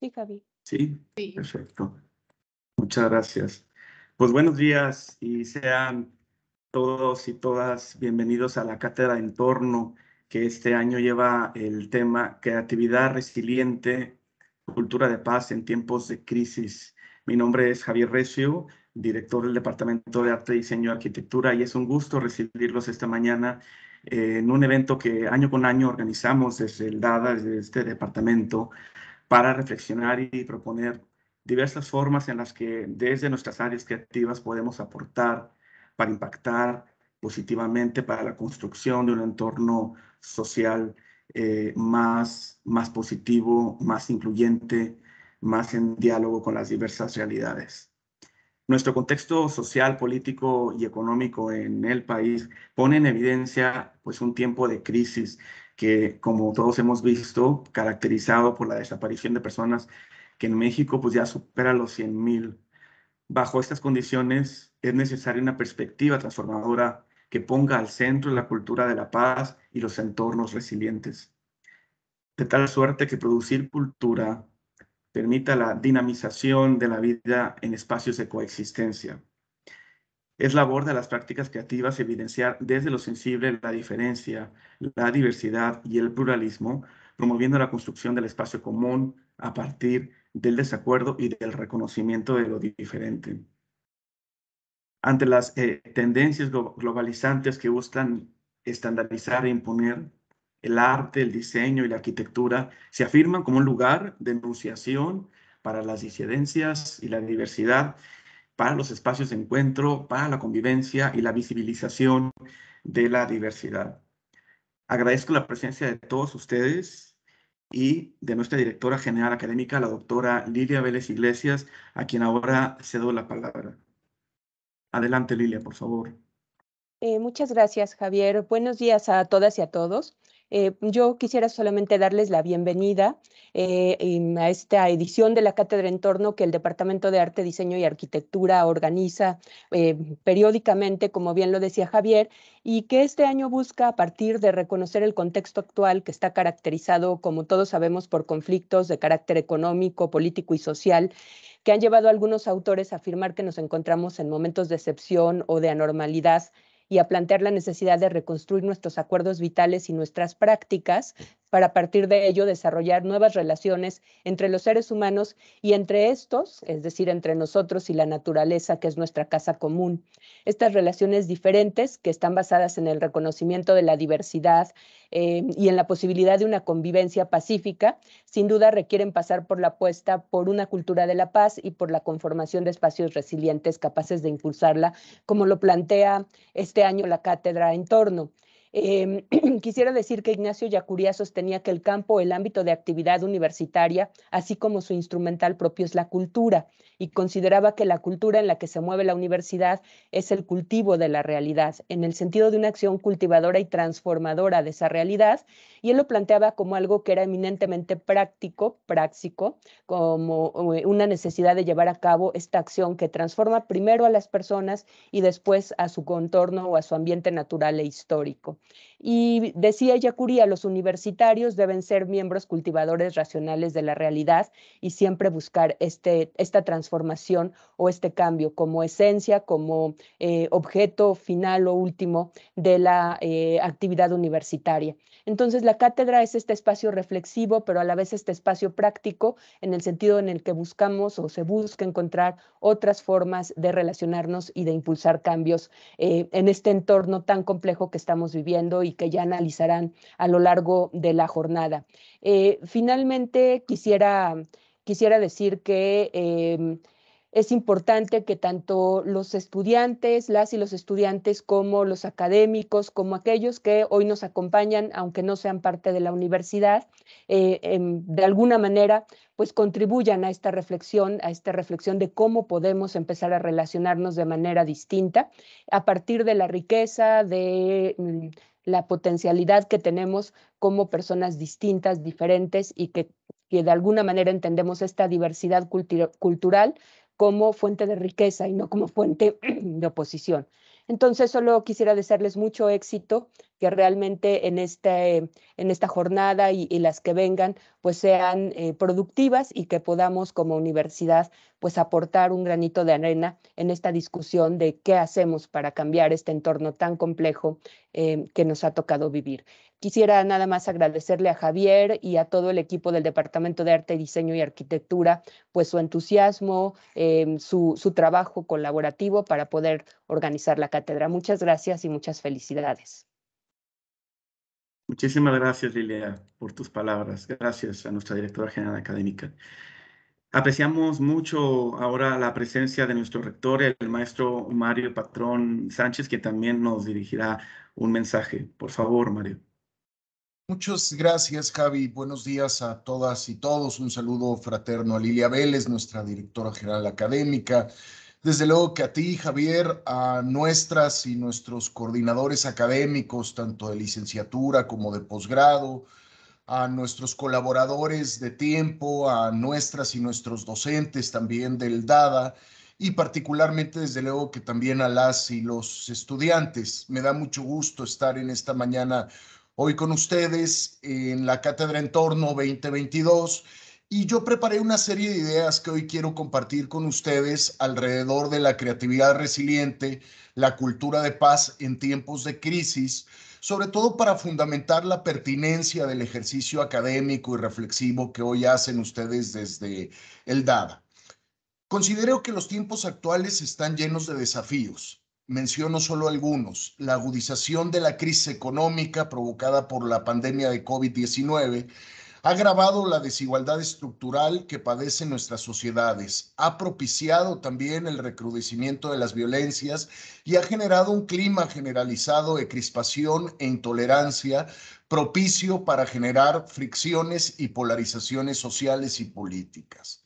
Sí, Javi. Sí, perfecto. Muchas gracias. Pues buenos días y sean todos y todas bienvenidos a la Cátedra de Entorno, que este año lleva el tema Creatividad Resiliente, Cultura de Paz en Tiempos de Crisis. Mi nombre es Javier Recio, director del Departamento de Arte, Diseño y Arquitectura, y es un gusto recibirlos esta mañana en un evento que año con año organizamos desde el DADA, desde este departamento, para reflexionar y proponer diversas formas en las que desde nuestras áreas creativas podemos aportar para impactar positivamente para la construcción de un entorno social eh, más, más positivo, más incluyente, más en diálogo con las diversas realidades. Nuestro contexto social, político y económico en el país pone en evidencia pues, un tiempo de crisis que como todos hemos visto, caracterizado por la desaparición de personas que en México pues ya supera los 100.000. Bajo estas condiciones es necesaria una perspectiva transformadora que ponga al centro la cultura de la paz y los entornos resilientes. De tal suerte que producir cultura permita la dinamización de la vida en espacios de coexistencia. Es labor de las prácticas creativas evidenciar desde lo sensible la diferencia, la diversidad y el pluralismo, promoviendo la construcción del espacio común a partir del desacuerdo y del reconocimiento de lo diferente. Ante las eh, tendencias globalizantes que buscan estandarizar e imponer, el arte, el diseño y la arquitectura se afirman como un lugar de enunciación para las disidencias y la diversidad para los espacios de encuentro, para la convivencia y la visibilización de la diversidad. Agradezco la presencia de todos ustedes y de nuestra directora general académica, la doctora Lilia Vélez Iglesias, a quien ahora cedo la palabra. Adelante, Lilia, por favor. Eh, muchas gracias, Javier. Buenos días a todas y a todos. Eh, yo quisiera solamente darles la bienvenida eh, a esta edición de la Cátedra Entorno que el Departamento de Arte, Diseño y Arquitectura organiza periódicamente, como bien lo decía Javier, y que este año busca, a partir de reconocer el contexto actual que está caracterizado, como todos sabemos, por conflictos de carácter económico, político y social, que han llevado a algunos autores a afirmar que nos encontramos en momentos de excepción o de anormalidad y a plantear la necesidad de reconstruir nuestros acuerdos vitales y nuestras prácticas para partir de ello desarrollar nuevas relaciones entre los seres humanos y entre estos, es decir, entre nosotros y la naturaleza, que es nuestra casa común. Estas relaciones diferentes, que están basadas en el reconocimiento de la diversidad eh, y en la posibilidad de una convivencia pacífica, sin duda requieren pasar por la apuesta por una cultura de la paz y por la conformación de espacios resilientes capaces de impulsarla, como lo plantea este año la cátedra Entorno. Em, quisiera decir que Ignacio Yacuría sostenía que el campo, el ámbito de actividad universitaria, así como su instrumental propio es la cultura, y consideraba que la cultura en la que se mueve la universidad es el cultivo de la realidad, en el sentido de una acción cultivadora y transformadora de esa realidad, y él lo planteaba como algo que era eminentemente práctico, práctico, como eh, una necesidad de llevar a cabo esta acción que transforma primero a las personas y después a su contorno o a su ambiente natural e histórico. Y decía Yacuría, los universitarios deben ser miembros cultivadores racionales de la realidad y siempre buscar este, esta transformación o este cambio como esencia, como eh, objeto final o último de la eh, actividad universitaria. Entonces, la cátedra es este espacio reflexivo, pero a la vez este espacio práctico, en el sentido en el que buscamos o se busca encontrar otras formas de relacionarnos y de impulsar cambios eh, en este entorno tan complejo que estamos viviendo y que ya analizarán a lo largo de la jornada. Eh, finalmente, quisiera, quisiera decir que... Em, es importante que tanto los estudiantes, las y los estudiantes, como los académicos, como aquellos que hoy nos acompañan, aunque no sean parte de la universidad, eh, em, de alguna manera, pues contribuyan a esta reflexión, a esta reflexión de cómo podemos empezar a relacionarnos de manera distinta a partir de la riqueza, de mm, la potencialidad que tenemos como personas distintas, diferentes y que de alguna manera entendemos esta diversidad cultural como fuente de riqueza y no como fuente de oposición. Entonces, solo quisiera desearles mucho éxito, que realmente en, este, en esta jornada y, las que vengan, pues sean eh, productivas y que podamos como universidad, pues aportar un granito de arena en esta discusión de qué hacemos para cambiar este entorno tan complejo eh, que nos ha tocado vivir. Quisiera nada más agradecerle a Javier y a todo el equipo del Departamento de Arte, Diseño y Arquitectura, pues su entusiasmo, em, su, su trabajo colaborativo para poder organizar la cátedra. Muchas gracias y muchas felicidades. Muchísimas gracias, Lilia, por tus palabras. Gracias a nuestra directora general académica. Apreciamos mucho ahora la presencia de nuestro rector, el maestro Mario Patrón Sánchez, que también nos dirigirá un mensaje. Por favor, Mario. Muchas gracias, Javi. Buenos días a todas y todos. Un saludo fraterno a Lilia Vélez, nuestra directora general académica. Desde luego que a ti, Javier, a nuestras y nuestros coordinadores académicos, tanto de licenciatura como de posgrado, a nuestros colaboradores de tiempo, a nuestras y nuestros docentes también del DADA y particularmente desde luego que también a las y los estudiantes. Me da mucho gusto estar en esta mañana hoy con ustedes en la Cátedra Entorno 2022 y yo preparé una serie de ideas que hoy quiero compartir con ustedes alrededor de la creatividad resiliente, la cultura de paz en tiempos de crisis, sobre todo para fundamentar la pertinencia del ejercicio académico y reflexivo que hoy hacen ustedes desde el DADA. Considero que los tiempos actuales están llenos de desafíos menciono solo algunos, la agudización de la crisis económica provocada por la pandemia de COVID-19 ha agravado la desigualdad estructural que padecen nuestras sociedades, ha propiciado también el recrudecimiento de las violencias y ha generado un clima generalizado de crispación e intolerancia propicio para generar fricciones y polarizaciones sociales y políticas.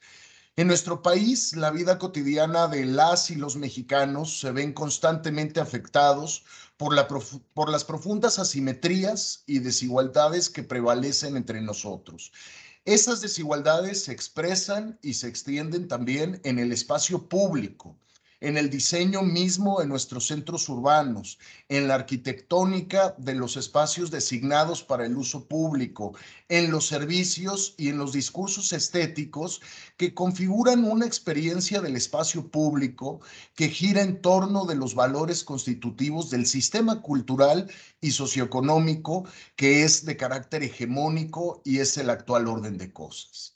En nuestro país, la vida cotidiana de las y los mexicanos se ven constantemente afectados por, las profundas asimetrías y desigualdades que prevalecen entre nosotros. Esas desigualdades se expresan y se extienden también en el espacio público, en el diseño mismo de nuestros centros urbanos, en la arquitectónica de los espacios designados para el uso público, en los servicios y en los discursos estéticos que configuran una experiencia del espacio público que gira en torno de los valores constitutivos del sistema cultural y socioeconómico que es de carácter hegemónico y es el actual orden de cosas.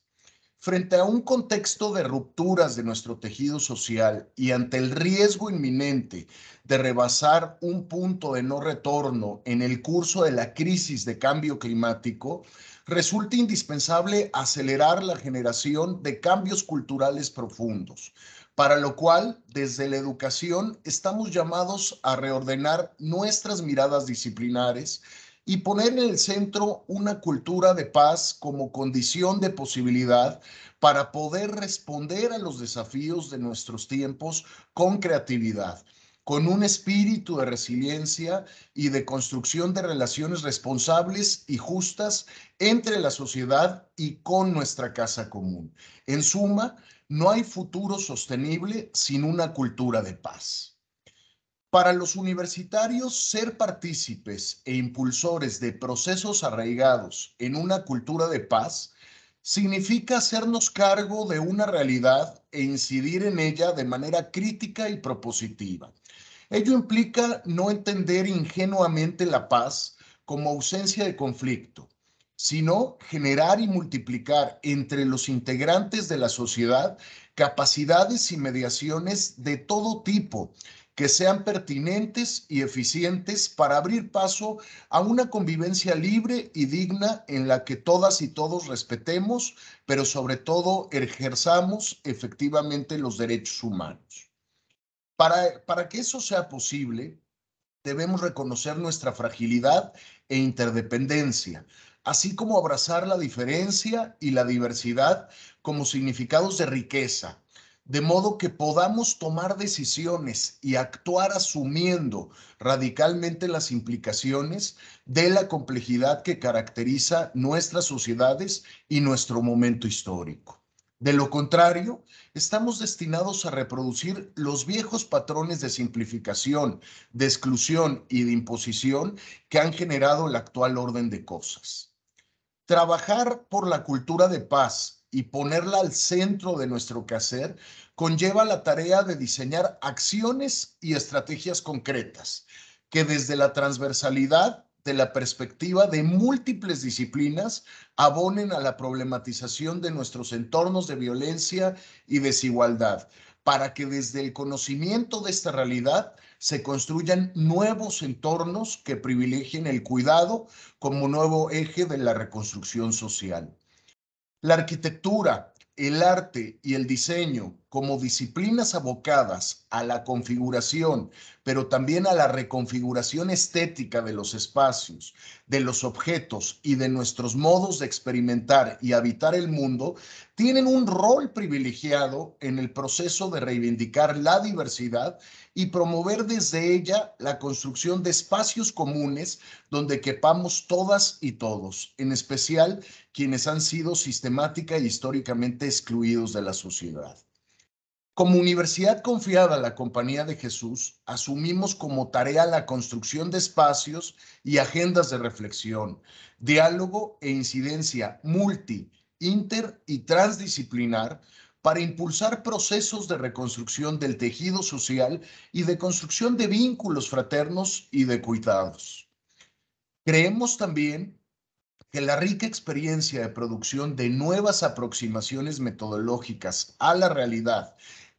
Frente a un contexto de rupturas de nuestro tejido social y ante el riesgo inminente de rebasar un punto de no retorno en el curso de la crisis de cambio climático, resulta indispensable acelerar la generación de cambios culturales profundos, para lo cual, desde la educación, estamos llamados a reordenar nuestras miradas disciplinares y poner en el centro una cultura de paz como condición de posibilidad para poder responder a los desafíos de nuestros tiempos con creatividad con un espíritu de resiliencia y de construcción de relaciones responsables y justas entre la sociedad y con nuestra casa común. En suma, no hay futuro sostenible sin una cultura de paz. Para los universitarios, ser partícipes e impulsores de procesos arraigados en una cultura de paz significa hacernos cargo de una realidad e incidir en ella de manera crítica y propositiva. Ello implica no entender ingenuamente la paz como ausencia de conflicto, sino generar y multiplicar entre los integrantes de la sociedad capacidades y mediaciones de todo tipo que sean pertinentes y eficientes para abrir paso a una convivencia libre y digna en la que todas y todos respetemos, pero sobre todo ejerzamos efectivamente los derechos humanos. Para, para que eso sea posible, debemos reconocer nuestra fragilidad e interdependencia, así como abrazar la diferencia y la diversidad como significados de riqueza, de modo que podamos tomar decisiones y actuar asumiendo radicalmente las implicaciones de la complejidad que caracteriza nuestras sociedades y nuestro momento histórico. De lo contrario, estamos destinados a reproducir los viejos patrones de simplificación, de exclusión y de imposición que han generado el actual orden de cosas. Trabajar por la cultura de paz y ponerla al centro de nuestro quehacer conlleva la tarea de diseñar acciones y estrategias concretas que desde la transversalidad de la perspectiva de múltiples disciplinas abonen a la problematización de nuestros entornos de violencia y desigualdad, para que desde el conocimiento de esta realidad se construyan nuevos entornos que privilegien el cuidado como nuevo eje de la reconstrucción social. La arquitectura, el arte y el diseño como disciplinas abocadas a la configuración, pero también a la reconfiguración estética de los espacios, de los objetos y de nuestros modos de experimentar y habitar el mundo, tienen un rol privilegiado en el proceso de reivindicar la diversidad y promover desde ella la construcción de espacios comunes donde quepamos todas y todos, en especial quienes han sido sistemática y e históricamente excluidos de la sociedad. Como universidad confiada a la Compañía de Jesús, asumimos como tarea la construcción de espacios y agendas de reflexión, diálogo e incidencia multi, inter y transdisciplinar para impulsar procesos de reconstrucción del tejido social y de construcción de vínculos fraternos y de cuidados. Creemos también que la rica experiencia de producción de nuevas aproximaciones metodológicas a la realidad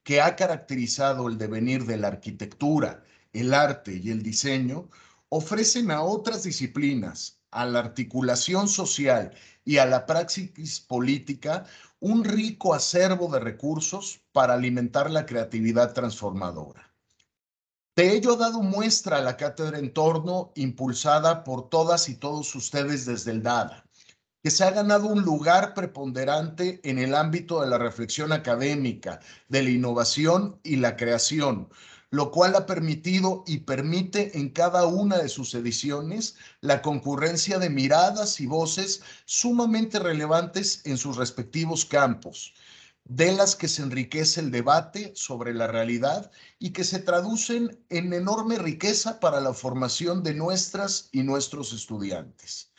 que ha caracterizado el devenir de la arquitectura, el arte y el diseño, ofrecen a otras disciplinas, a la articulación social y a la praxis política un rico acervo de recursos para alimentar la creatividad transformadora. De ello ha dado muestra la Cátedra Entorno, impulsada por todas y todos ustedes desde el DADA que se ha ganado un lugar preponderante en el ámbito de la reflexión académica, de la innovación y la creación, lo cual ha permitido y permite en cada una de sus ediciones la concurrencia de miradas y voces sumamente relevantes en sus respectivos campos, de las que se enriquece el debate sobre la realidad y que se traducen en enorme riqueza para la formación de nuestras y nuestros estudiantes.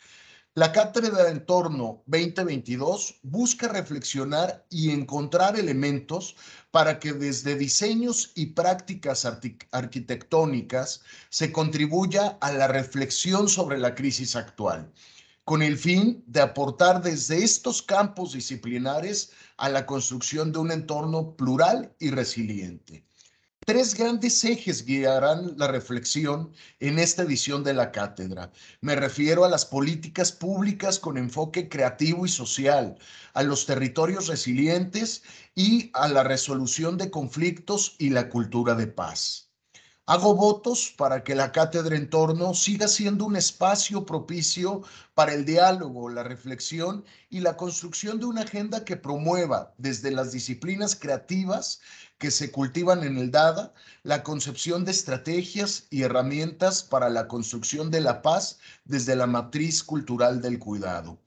La cátedra de entorno 2022 busca reflexionar y encontrar elementos para que desde diseños y prácticas arquitectónicas se contribuya a la reflexión sobre la crisis actual, con el fin de aportar desde estos campos disciplinares a la construcción de un entorno plural y resiliente. Tres grandes ejes guiarán la reflexión en esta edición de la cátedra. Me refiero a las políticas públicas con enfoque creativo y social, a los territorios resilientes y a la resolución de conflictos y la cultura de paz. Hago votos para que la cátedra en torno siga siendo un espacio propicio para el diálogo, la reflexión y la construcción de una agenda que promueva desde las disciplinas creativas que se cultivan en el DADA la concepción de estrategias y herramientas para la construcción de la paz desde la matriz cultural del cuidado.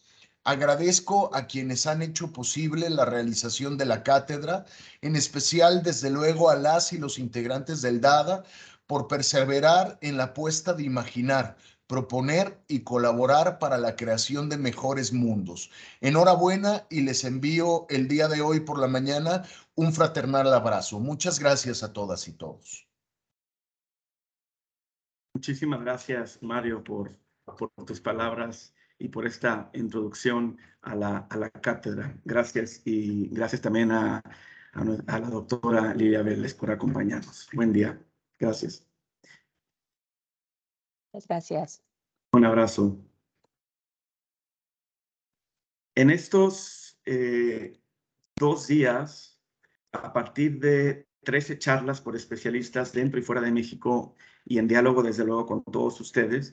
Agradezco a quienes han hecho posible la realización de la cátedra, en especial desde luego a las y los integrantes del DADA, por perseverar en la apuesta de imaginar, proponer y colaborar para la creación de mejores mundos. Enhorabuena y les envío el día de hoy por la mañana un fraternal abrazo. Muchas gracias a todas y todos. Muchísimas gracias, Mario, por, tus palabras y por esta introducción a la, cátedra. Gracias y gracias también a, a la doctora Lidia Vélez por acompañarnos. Buen día. Gracias. Muchas gracias. Un abrazo. En estos eh, dos días, a partir de 13 charlas por especialistas dentro y fuera de México y en diálogo, desde luego, con todos ustedes,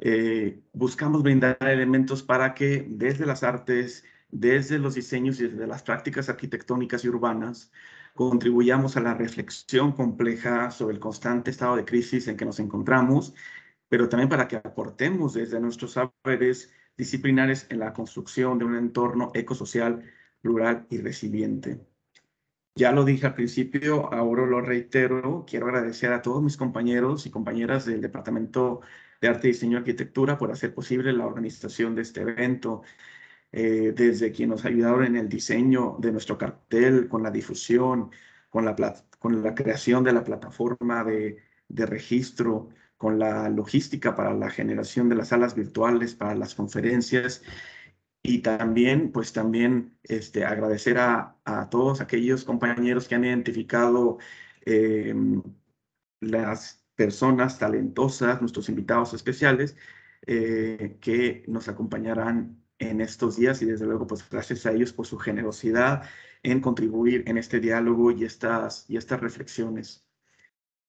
eh, buscamos brindar elementos para que desde las artes, desde los diseños y desde las prácticas arquitectónicas y urbanas, contribuyamos a la reflexión compleja sobre el constante estado de crisis en que nos encontramos, pero también para que aportemos desde nuestros saberes disciplinares en la construcción de un entorno ecosocial, rural y resiliente. Ya lo dije al principio, ahora lo reitero, quiero agradecer a todos mis compañeros y compañeras del Departamento de Arte, Diseño y Arquitectura por hacer posible la organización de este evento eh, desde quien nos ayudaron en el diseño de nuestro cartel, con la difusión, con la, con la creación de la plataforma de, registro, con la logística para la generación de las salas virtuales, para las conferencias. Y también, pues también este, agradecer a, todos aquellos compañeros que han identificado eh, las personas talentosas, nuestros invitados especiales, eh, que nos acompañarán en estos días y desde luego pues gracias a ellos por su generosidad en contribuir en este diálogo y estas, y estas reflexiones.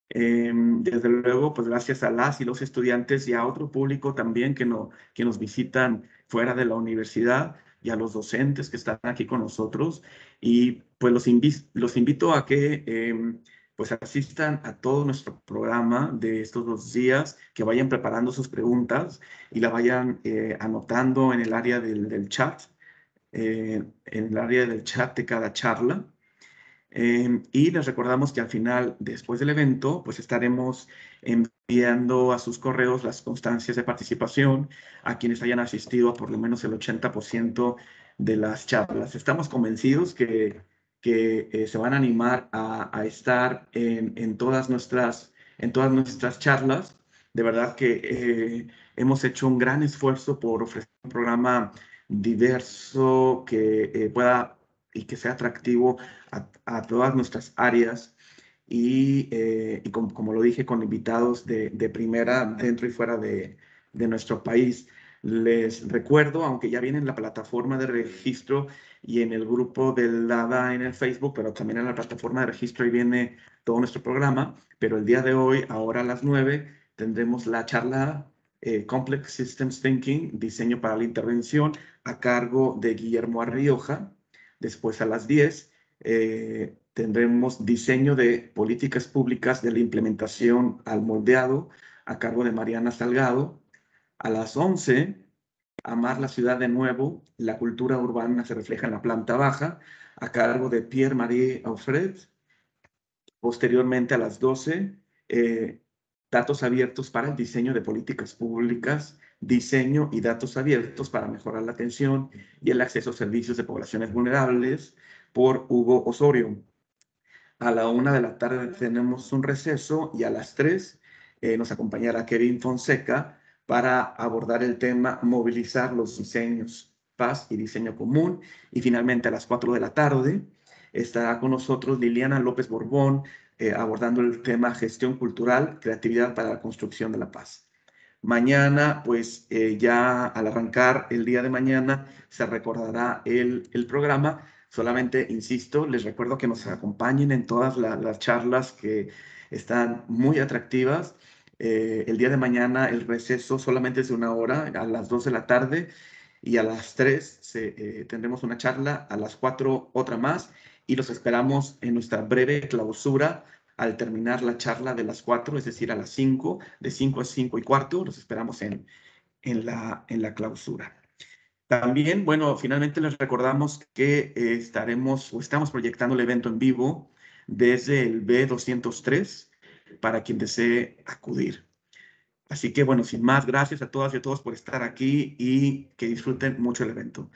Em, desde luego pues gracias a las y los estudiantes y a otro público también que, no, que nos visitan fuera de la universidad y a los docentes que están aquí con nosotros y pues los, los invito a que... Em, pues asistan a todo nuestro programa de estos dos días, que vayan preparando sus preguntas y la vayan eh, anotando en el área del, chat, eh, en el área del chat de cada charla. Eh, y les recordamos que al final, después del evento, pues estaremos enviando a sus correos las constancias de participación a quienes hayan asistido a por lo menos el 80% de las charlas. Estamos convencidos que que eh, se van a animar a, a estar en, en, todas nuestras, en todas nuestras charlas. De verdad que eh, hemos hecho un gran esfuerzo por ofrecer un programa diverso que eh, pueda y que sea atractivo a, a todas nuestras áreas y, y como lo dije, con invitados de, de primera, dentro y fuera de, de nuestro país. Les recuerdo, aunque ya viene en la plataforma de registro y en el grupo del DADA en el Facebook, pero también en la plataforma de registro y viene todo nuestro programa, pero el día de hoy, ahora a las 9, tendremos la charla eh, Complex Systems Thinking, Diseño para la Intervención, a cargo de Guillermo Arrioja. Después a las 10 eh, tendremos Diseño de Políticas Públicas de la Implementación al Moldeado, a cargo de Mariana Salgado. A las 11, Amar la ciudad de nuevo, la cultura urbana se refleja en la planta baja, a cargo de Pierre-Marie Alfred. Posteriormente, a las 12, eh, datos abiertos para el diseño de políticas públicas, diseño y datos abiertos para mejorar la atención y el acceso a servicios de poblaciones vulnerables por Hugo Osorio. A la una de la tarde tenemos un receso y a las 3 eh, nos acompañará Kevin Fonseca para abordar el tema, movilizar los diseños, paz y diseño común. Y finalmente a las 4 de la tarde estará con nosotros Liliana López Borbón eh, abordando el tema gestión cultural, creatividad para la construcción de la paz. Mañana, pues eh, ya al arrancar el día de mañana, se recordará el, programa. Solamente, insisto, les recuerdo que nos acompañen en todas las charlas que están muy atractivas. Eh, el día de mañana el receso solamente es de una hora, a las 2 de la tarde y a las 3 eh, tendremos una charla, a las 4 otra más y los esperamos en nuestra breve clausura al terminar la charla de las 4, es decir, a las 5, de 5 a 5 y cuarto, los esperamos en, en, la, en la clausura. También, bueno, finalmente les recordamos que eh, estaremos o estamos proyectando el evento en vivo desde el B203 para quien desee acudir. Así que bueno, sin más, gracias a todas y a todos por estar aquí y que disfruten mucho el evento.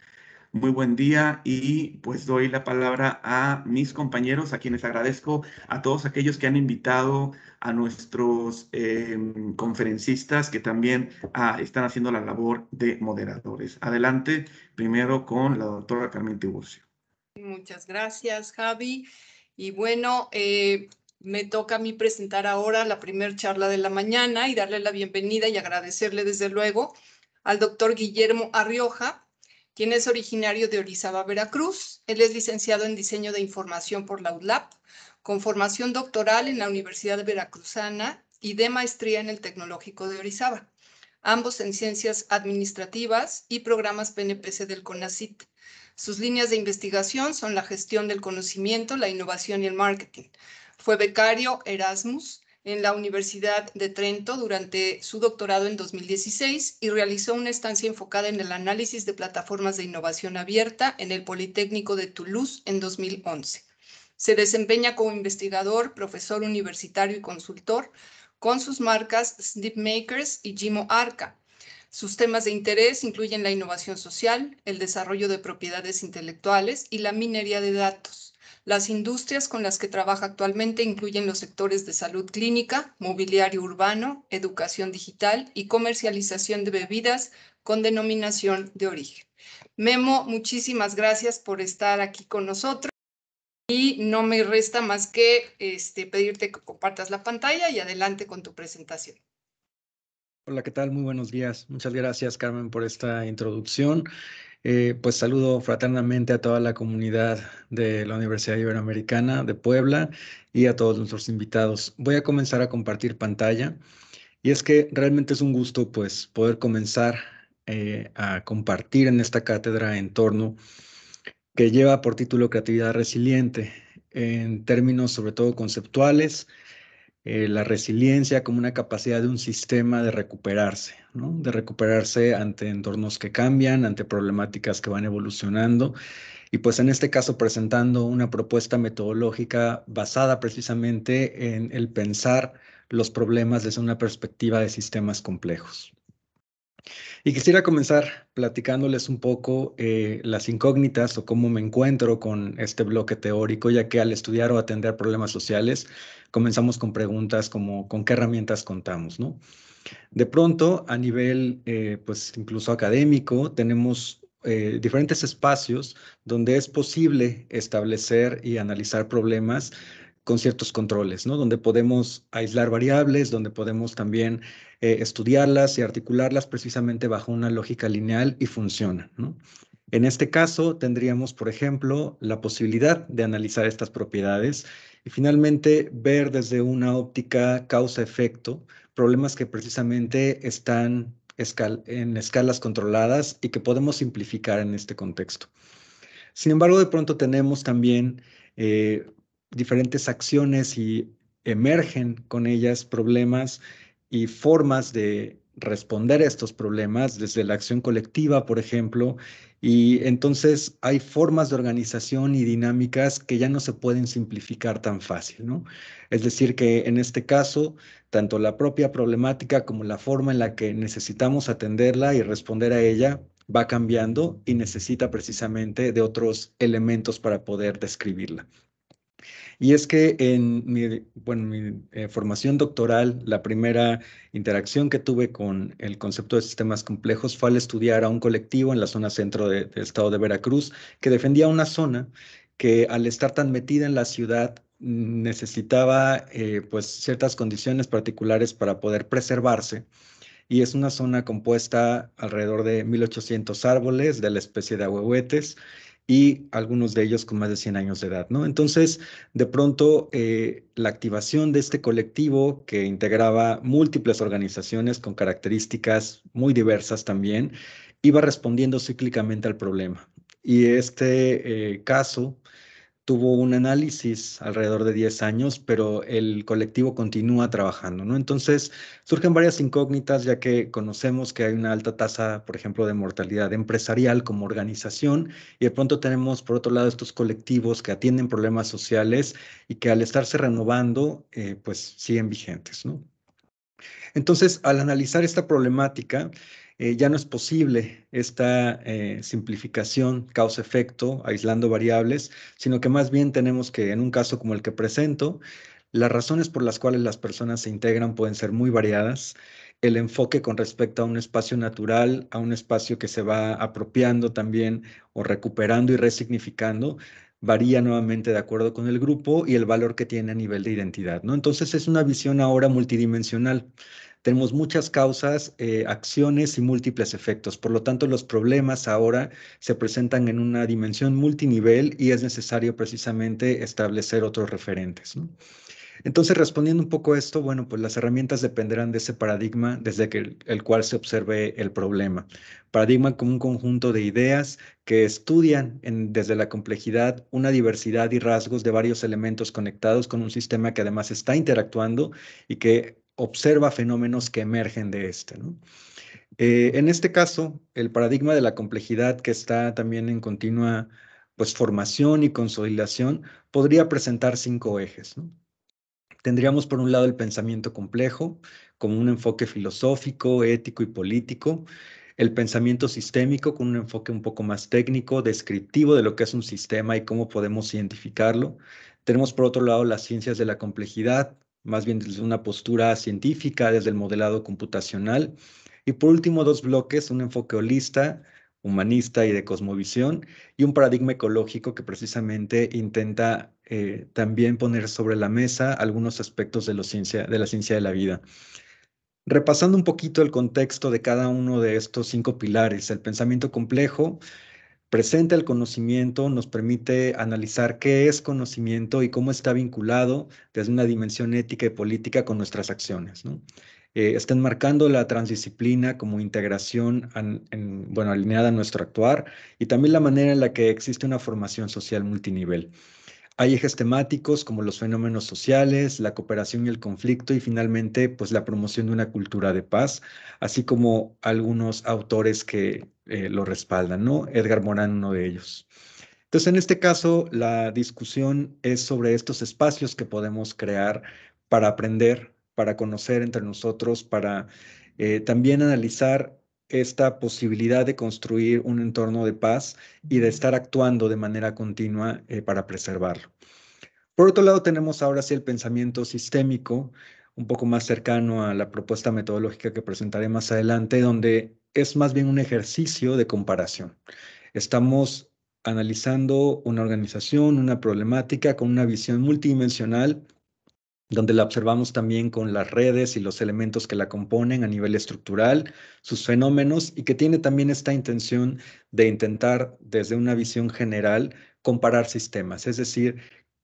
Muy buen día y pues doy la palabra a mis compañeros, a quienes agradezco a todos aquellos que han invitado a nuestros em, conferencistas que también ah, están haciendo la labor de moderadores. Adelante, primero con la doctora Carmen Tiburcio. Muchas gracias, Javi. Y bueno, eh, me toca a mí presentar ahora la primer charla de la mañana y darle la bienvenida y agradecerle desde luego al doctor Guillermo Arrioja, quien es originario de Orizaba, Veracruz. Él es licenciado en diseño de información por la ULAP, con formación doctoral en la Universidad Veracruzana y de maestría en el Tecnológico de Orizaba, ambos en ciencias administrativas y programas PNPC del CONACIT. Sus líneas de investigación son la gestión del conocimiento, la innovación y el marketing. Fue becario Erasmus en la Universidad de Trento durante su doctorado en 2016 y realizó una estancia enfocada en el análisis de plataformas de innovación abierta en el Politécnico de Toulouse en 2011. Se desempeña como investigador, profesor universitario y consultor con sus marcas Snipmakers y Gimo Arca. Sus temas de interés incluyen la innovación social, el desarrollo de propiedades intelectuales y la minería de datos. Las industrias con las que trabaja actualmente incluyen los sectores de salud clínica, mobiliario urbano, educación digital y comercialización de bebidas con denominación de origen. Memo, muchísimas gracias por estar aquí con nosotros. Y no me resta más que este, pedirte que compartas la pantalla y adelante con tu presentación. Hola, ¿qué tal? Muy buenos días. Muchas gracias, Carmen, por esta introducción. Eh, pues saludo fraternamente a toda la comunidad de la Universidad Iberoamericana de Puebla y a todos nuestros invitados. Voy a comenzar a compartir pantalla y es que realmente es un gusto pues poder comenzar eh, a compartir en esta cátedra en torno que lleva por título Creatividad Resiliente en términos sobre todo conceptuales, eh, la resiliencia como una capacidad de un sistema de recuperarse, de recuperarse ante entornos que cambian, ante problemáticas que van evolucionando. Y pues en este caso presentando una propuesta metodológica basada precisamente en el pensar los problemas desde una perspectiva de sistemas complejos. Y quisiera comenzar platicándoles un poco eh, las incógnitas o cómo me encuentro con este bloque teórico, ya que al estudiar o atender problemas sociales, comenzamos con preguntas como con qué herramientas contamos, De pronto, a nivel, eh, pues incluso académico, tenemos eh, diferentes espacios donde es posible establecer y analizar problemas con ciertos controles, ¿no? Donde podemos aislar variables, donde podemos también eh, estudiarlas y articularlas precisamente bajo una lógica lineal y funciona, ¿no? En este caso, tendríamos, por ejemplo, la posibilidad de analizar estas propiedades y finalmente ver desde una óptica causa-efecto problemas que precisamente están en escalas controladas y que podemos simplificar en este contexto. Sin embargo, de pronto tenemos también eh, diferentes acciones y emergen con ellas problemas y formas de responder a estos problemas desde la acción colectiva, por ejemplo, y entonces hay formas de organización y dinámicas que ya no se pueden simplificar tan fácil, ¿no? Es decir, que en este caso, tanto la propia problemática como la forma en la que necesitamos atenderla y responder a ella va cambiando y necesita precisamente de otros elementos para poder describirla. Y es que en mi, eh, formación doctoral, la primera interacción que tuve con el concepto de sistemas complejos fue al estudiar a un colectivo en la zona centro del estado de Veracruz que defendía una zona que al estar tan metida en la ciudad mm, necesitaba eh, pues ciertas condiciones particulares para poder preservarse y es una zona compuesta alrededor de 1800 árboles de la especie de ahuehuetes y algunos de ellos con más de 100 años de edad, ¿no? Entonces, de pronto, eh, la activación de este colectivo que integraba múltiples organizaciones con características muy diversas también, iba respondiendo cíclicamente al problema. Y este eh, caso tuvo un análisis alrededor de 10 años, pero el colectivo continúa trabajando, ¿no? Entonces, surgen varias incógnitas, ya que conocemos que hay una alta tasa, por ejemplo, de mortalidad empresarial como organización, y de pronto tenemos, por otro lado, estos colectivos que atienden problemas sociales y que al estarse renovando, eh, pues siguen vigentes, ¿no? Entonces, al analizar esta problemática, eh, ya no es posible esta eh, simplificación causa-efecto, aislando variables, sino que más bien tenemos que, en un caso como el que presento, las razones por las cuales las personas se integran pueden ser muy variadas. El enfoque con respecto a un espacio natural, a un espacio que se va apropiando también o recuperando y resignificando, varía nuevamente de acuerdo con el grupo y el valor que tiene a nivel de identidad. ¿no? Entonces es una visión ahora multidimensional tenemos muchas causas, eh, acciones y múltiples efectos. Por lo tanto, los problemas ahora se presentan en una dimensión multinivel y es necesario precisamente establecer otros referentes. Entonces, respondiendo un poco a esto, bueno, pues las herramientas dependerán de ese paradigma desde el, cual se observe el problema. Paradigma como un conjunto de ideas que estudian desde la complejidad una diversidad y rasgos de varios elementos conectados con un sistema que además está interactuando y que observa fenómenos que emergen de este. Eh, en este caso, el paradigma de la complejidad que está también en continua pues, formación y consolidación podría presentar cinco ejes. Tendríamos por un lado el pensamiento complejo, como un enfoque filosófico, ético y político, el pensamiento sistémico con un enfoque un poco más técnico, descriptivo de lo que es un sistema y cómo podemos identificarlo. Tenemos por otro lado las ciencias de la complejidad, más bien desde una postura científica, desde el modelado computacional. Y por último, dos bloques, un enfoque holista, humanista y de cosmovisión, y un paradigma ecológico que precisamente intenta eh, también poner sobre la mesa algunos aspectos de, ciencia, de la ciencia de la vida. Repasando un poquito el contexto de cada uno de estos cinco pilares, el pensamiento complejo presente el conocimiento, nos permite analizar qué es conocimiento y cómo está vinculado desde una dimensión ética y política con nuestras acciones. ¿no? Eh, está enmarcando la transdisciplina como integración en, bueno, alineada a nuestro actuar y también la manera en la que existe una formación social multinivel. Hay ejes temáticos como los fenómenos sociales, la cooperación y el conflicto y finalmente pues la promoción de una cultura de paz, así como algunos autores que eh, lo respaldan, ¿no? Edgar Morán, uno de ellos. Entonces, en este caso, la discusión es sobre estos espacios que podemos crear para aprender, para conocer entre nosotros, para eh, también analizar esta posibilidad de construir un entorno de paz y de estar actuando de manera continua eh, para preservarlo. Por otro lado, tenemos ahora sí el pensamiento sistémico, un poco más cercano a la propuesta metodológica que presentaré más adelante, donde es más bien un ejercicio de comparación. Estamos analizando una organización, una problemática con una visión multidimensional, donde la observamos también con las redes y los elementos que la componen a nivel estructural, sus fenómenos, y que tiene también esta intención de intentar desde una visión general comparar sistemas, es decir,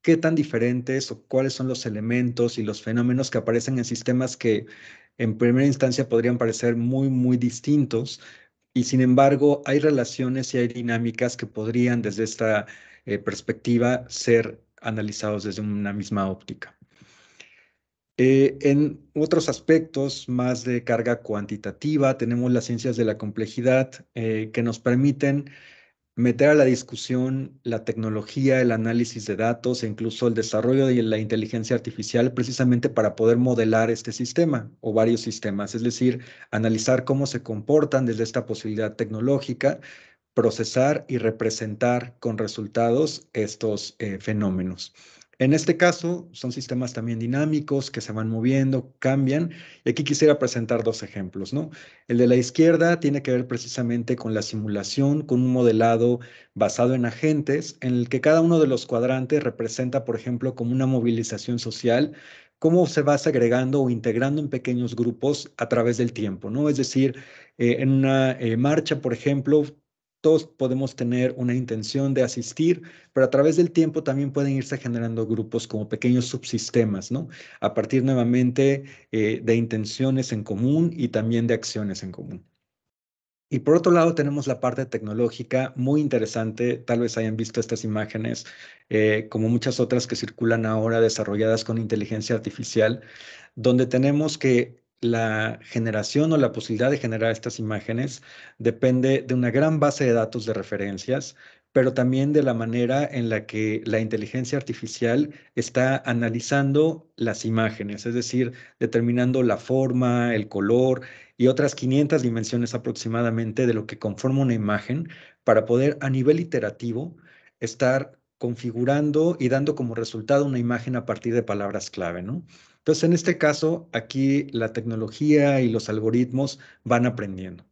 qué tan diferentes o cuáles son los elementos y los fenómenos que aparecen en sistemas que en primera instancia podrían parecer muy, muy distintos y sin embargo hay relaciones y hay dinámicas que podrían desde esta eh, perspectiva ser analizados desde una misma óptica. Eh, en otros aspectos más de carga cuantitativa tenemos las ciencias de la complejidad eh, que nos permiten meter a la discusión la tecnología, el análisis de datos e incluso el desarrollo de la inteligencia artificial precisamente para poder modelar este sistema o varios sistemas, es decir, analizar cómo se comportan desde esta posibilidad tecnológica, procesar y representar con resultados estos eh, fenómenos. En este caso, son sistemas también dinámicos que se van moviendo, cambian. Y aquí quisiera presentar dos ejemplos, ¿no? El de la izquierda tiene que ver precisamente con la simulación, con un modelado basado en agentes, en el que cada uno de los cuadrantes representa, por ejemplo, como una movilización social, cómo se va segregando o integrando en pequeños grupos a través del tiempo, ¿no? Es decir, eh, en una eh, marcha, por ejemplo, todos podemos tener una intención de asistir, pero a través del tiempo también pueden irse generando grupos como pequeños subsistemas, ¿no? A partir nuevamente eh, de intenciones en común y también de acciones en común. Y por otro lado tenemos la parte tecnológica muy interesante, tal vez hayan visto estas imágenes, eh, como muchas otras que circulan ahora desarrolladas con inteligencia artificial, donde tenemos que la generación o la posibilidad de generar estas imágenes depende de una gran base de datos de referencias, pero también de la manera en la que la inteligencia artificial está analizando las imágenes, es decir, determinando la forma, el color y otras 500 dimensiones aproximadamente de lo que conforma una imagen para poder a nivel iterativo estar configurando y dando como resultado una imagen a partir de palabras clave, ¿no? Entonces, en este caso, aquí la tecnología y los algoritmos van aprendiendo.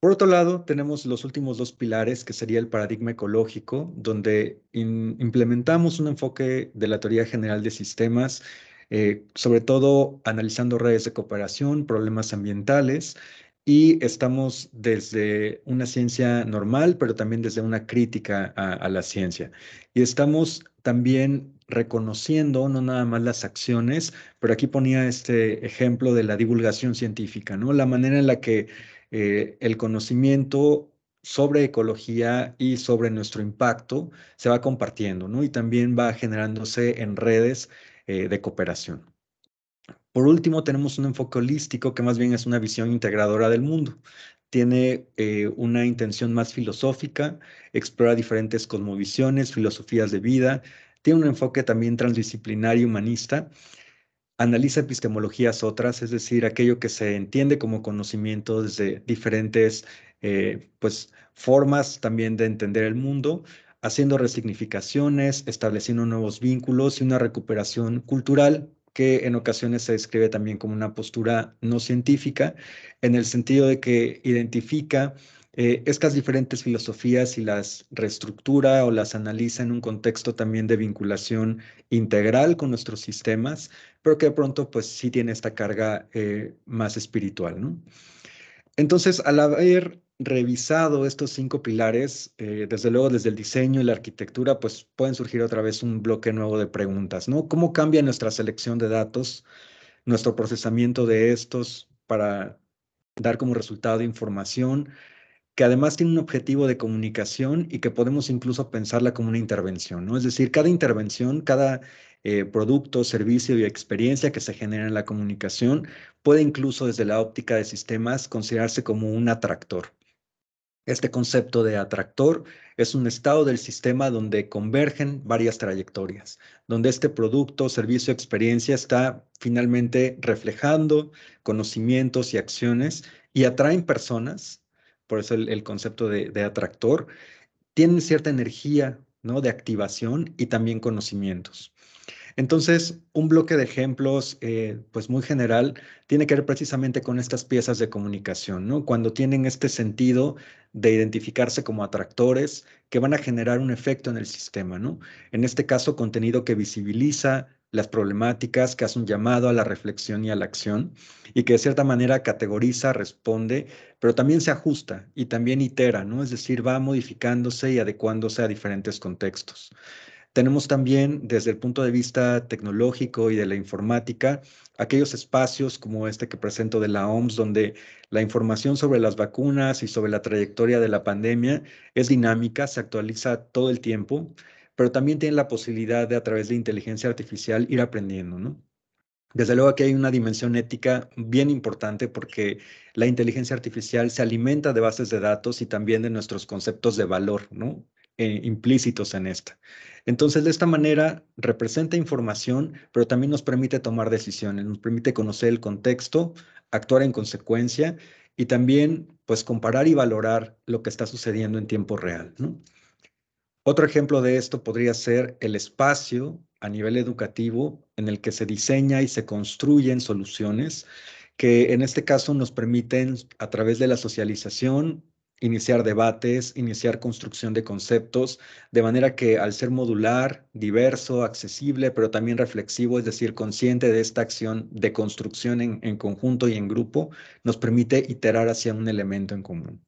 Por otro lado, tenemos los últimos dos pilares, que sería el paradigma ecológico, donde implementamos un enfoque de la teoría general de sistemas, eh, sobre todo analizando redes de cooperación, problemas ambientales, y estamos desde una ciencia normal, pero también desde una crítica a, a la ciencia. Y estamos también reconociendo no nada más las acciones, pero aquí ponía este ejemplo de la divulgación científica, ¿no? La manera en la que eh, el conocimiento sobre ecología y sobre nuestro impacto se va compartiendo, ¿no? Y también va generándose en redes eh, de cooperación. Por último, tenemos un enfoque holístico que más bien es una visión integradora del mundo. Tiene eh, una intención más filosófica, explora diferentes cosmovisiones, filosofías de vida, tiene un enfoque también transdisciplinario y humanista. Analiza epistemologías otras, es decir, aquello que se entiende como conocimiento desde diferentes eh, pues, formas también de entender el mundo, haciendo resignificaciones, estableciendo nuevos vínculos y una recuperación cultural que en ocasiones se describe también como una postura no científica, en el sentido de que identifica eh, estas diferentes filosofías y las reestructura o las analiza en un contexto también de vinculación integral con nuestros sistemas, pero que de pronto pues sí tiene esta carga eh, más espiritual. Entonces, al haber revisado estos cinco pilares, eh, desde luego desde el diseño y la arquitectura, pues pueden surgir otra vez un bloque nuevo de preguntas, ¿no? ¿Cómo cambia nuestra selección de datos, nuestro procesamiento de estos para dar como resultado información? que además tiene un objetivo de comunicación y que podemos incluso pensarla como una intervención, ¿no? Es decir, cada intervención, cada eh, producto, servicio y experiencia que se genera en la comunicación puede incluso desde la óptica de sistemas considerarse como un atractor. Este concepto de atractor es un estado del sistema donde convergen varias trayectorias, donde este producto, servicio, experiencia está finalmente reflejando conocimientos y acciones y atraen personas por eso el, concepto de, atractor, tienen cierta energía ¿no? de activación y también conocimientos. Entonces, un bloque de ejemplos, eh, pues muy general, tiene que ver precisamente con estas piezas de comunicación, ¿no? Cuando tienen este sentido de identificarse como atractores que van a generar un efecto en el sistema, ¿no? En este caso, contenido que visibiliza, las problemáticas, que hace un llamado a la reflexión y a la acción y que de cierta manera categoriza, responde, pero también se ajusta y también itera, ¿no? Es decir, va modificándose y adecuándose a diferentes contextos. Tenemos también, desde el punto de vista tecnológico y de la informática, aquellos espacios como este que presento de la OMS, donde la información sobre las vacunas y sobre la trayectoria de la pandemia es dinámica, se actualiza todo el tiempo pero también tienen la posibilidad de a través de inteligencia artificial ir aprendiendo, ¿no? Desde luego aquí hay una dimensión ética bien importante porque la inteligencia artificial se alimenta de bases de datos y también de nuestros conceptos de valor, ¿no? Eh, implícitos en esta. Entonces, de esta manera representa información, pero también nos permite tomar decisiones, nos permite conocer el contexto, actuar en consecuencia y también, pues, comparar y valorar lo que está sucediendo en tiempo real, ¿no? Otro ejemplo de esto podría ser el espacio a nivel educativo en el que se diseña y se construyen soluciones que en este caso nos permiten a través de la socialización iniciar debates, iniciar construcción de conceptos, de manera que al ser modular, diverso, accesible, pero también reflexivo, es decir, consciente de esta acción de construcción en, conjunto y en grupo, nos permite iterar hacia un elemento en común.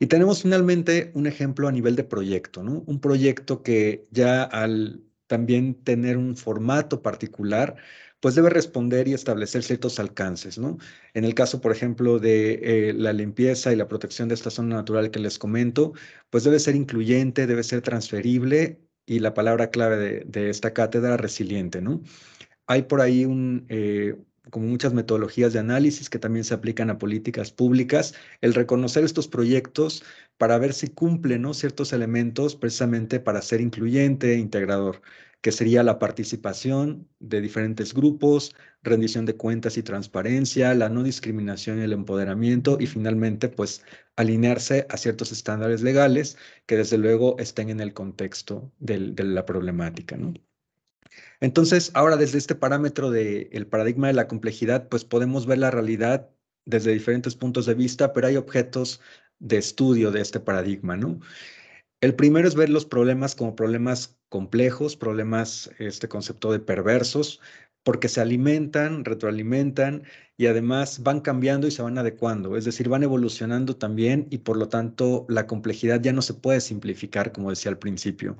Y tenemos finalmente un ejemplo a nivel de proyecto, ¿no? Un proyecto que ya al también tener un formato particular, pues debe responder y establecer ciertos alcances, ¿no? En el caso, por ejemplo, de eh, la limpieza y la protección de esta zona natural que les comento, pues debe ser incluyente, debe ser transferible y la palabra clave de, esta cátedra, resiliente, ¿no? Hay por ahí un, eh, como muchas metodologías de análisis que también se aplican a políticas públicas, el reconocer estos proyectos para ver si cumplen ¿no? ciertos elementos precisamente para ser incluyente e integrador, que sería la participación de diferentes grupos, rendición de cuentas y transparencia, la no discriminación y el empoderamiento y finalmente pues alinearse a ciertos estándares legales que desde luego estén en el contexto de la problemática. ¿no? Entonces, ahora desde este parámetro del paradigma de la complejidad, pues podemos ver la realidad desde diferentes puntos de vista, pero hay objetos de estudio de este paradigma, ¿no? El primero es ver los problemas como problemas complejos, problemas, este concepto de perversos, porque se alimentan, retroalimentan y además van cambiando y se van adecuando, es decir, van evolucionando también y por lo tanto la complejidad ya no se puede simplificar, como decía al principio.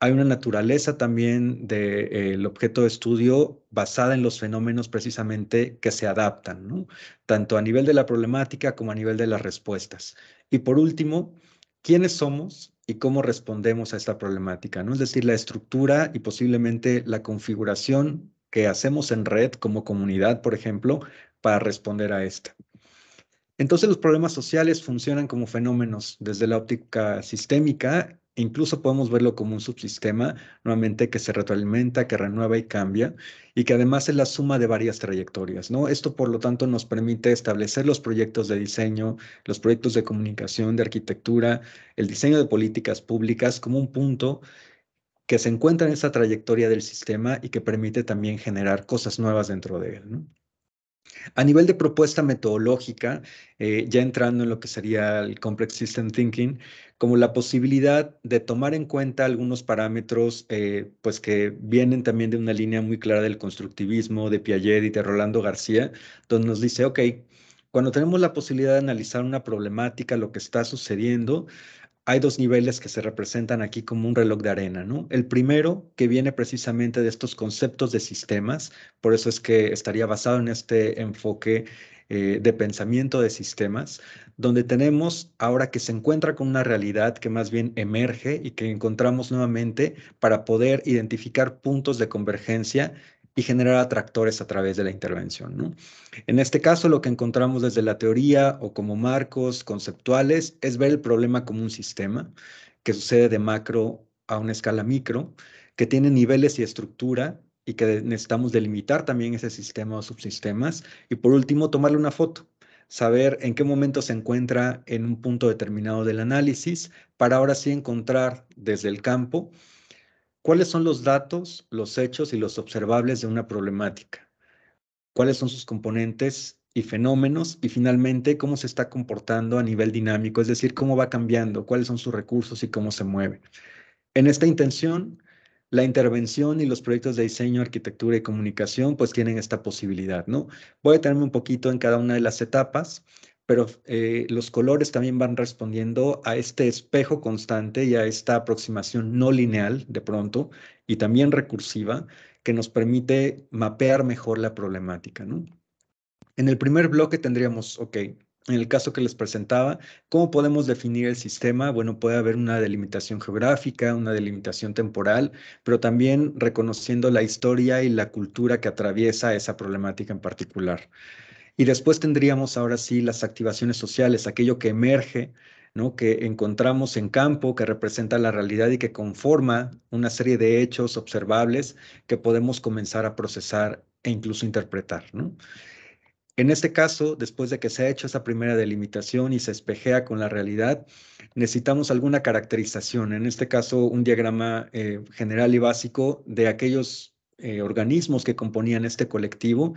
Hay una naturaleza también del de, objeto de estudio basada en los fenómenos precisamente que se adaptan, tanto a nivel de la problemática como a nivel de las respuestas. Y por último, ¿quiénes somos y cómo respondemos a esta problemática? Es decir, la estructura y posiblemente la configuración que hacemos en red como comunidad, por ejemplo, para responder a esta. Entonces los problemas sociales funcionan como fenómenos desde la óptica sistémica incluso podemos verlo como un subsistema, nuevamente que se retroalimenta, que renueva y cambia, y que además es la suma de varias trayectorias, ¿no? Esto, por lo tanto, nos permite establecer los proyectos de diseño, los proyectos de comunicación, de arquitectura, el diseño de políticas públicas como un punto que se encuentra en esa trayectoria del sistema y que permite también generar cosas nuevas dentro de él, a nivel de propuesta metodológica, eh, ya entrando en lo que sería el Complex System Thinking, como la posibilidad de tomar en cuenta algunos parámetros eh, pues que vienen también de una línea muy clara del constructivismo de Piaget y de Rolando García, donde nos dice, ok, cuando tenemos la posibilidad de analizar una problemática, lo que está sucediendo, hay dos niveles que se representan aquí como un reloj de arena, ¿no? El primero, que viene precisamente de estos conceptos de sistemas, por eso es que estaría basado en este enfoque eh, de pensamiento de sistemas, donde tenemos ahora que se encuentra con una realidad que más bien emerge y que encontramos nuevamente para poder identificar puntos de convergencia y generar atractores a través de la intervención. En este caso, lo que encontramos desde la teoría o como marcos conceptuales es ver el problema como un sistema que sucede de macro a una escala micro, que tiene niveles y estructura y que necesitamos delimitar también ese sistema o subsistemas. Y por último, tomarle una foto, saber en qué momento se encuentra en un punto determinado del análisis para ahora sí encontrar desde el campo ¿Cuáles son los datos, los hechos y los observables de una problemática? ¿Cuáles son sus componentes y fenómenos? Y finalmente, ¿cómo se está comportando a nivel dinámico? Es decir, ¿cómo va cambiando? ¿Cuáles son sus recursos y cómo se mueve? En esta intención, la intervención y los proyectos de diseño, arquitectura y comunicación pues tienen esta posibilidad, ¿no? Voy a detenerme un poquito en cada una de las etapas pero eh, los colores también van respondiendo a este espejo constante y a esta aproximación no lineal de pronto y también recursiva que nos permite mapear mejor la problemática. En el primer bloque tendríamos, ok, en el caso que les presentaba, ¿cómo podemos definir el sistema? Bueno, puede haber una delimitación geográfica, una delimitación temporal, pero también reconociendo la historia y la cultura que atraviesa esa problemática en particular. Y después tendríamos ahora sí las activaciones sociales, aquello que emerge, ¿no? que encontramos en campo, que representa la realidad y que conforma una serie de hechos observables que podemos comenzar a procesar e incluso interpretar. ¿no? En este caso, después de que se ha hecho esa primera delimitación y se espejea con la realidad, necesitamos alguna caracterización, en este caso un diagrama eh, general y básico de aquellos eh, organismos que componían este colectivo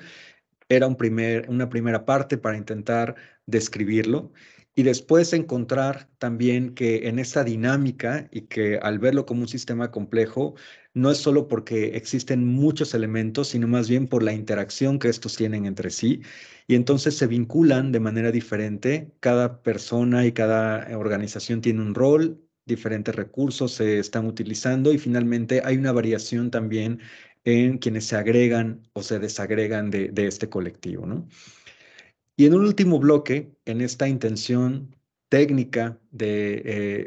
era un primer, una primera parte para intentar describirlo y después encontrar también que en esta dinámica y que al verlo como un sistema complejo, no es solo porque existen muchos elementos, sino más bien por la interacción que estos tienen entre sí. Y entonces se vinculan de manera diferente. Cada persona y cada organización tiene un rol, diferentes recursos se están utilizando y finalmente hay una variación también en quienes se agregan o se desagregan de, este colectivo. ¿no? Y en un último bloque, en esta intención técnica de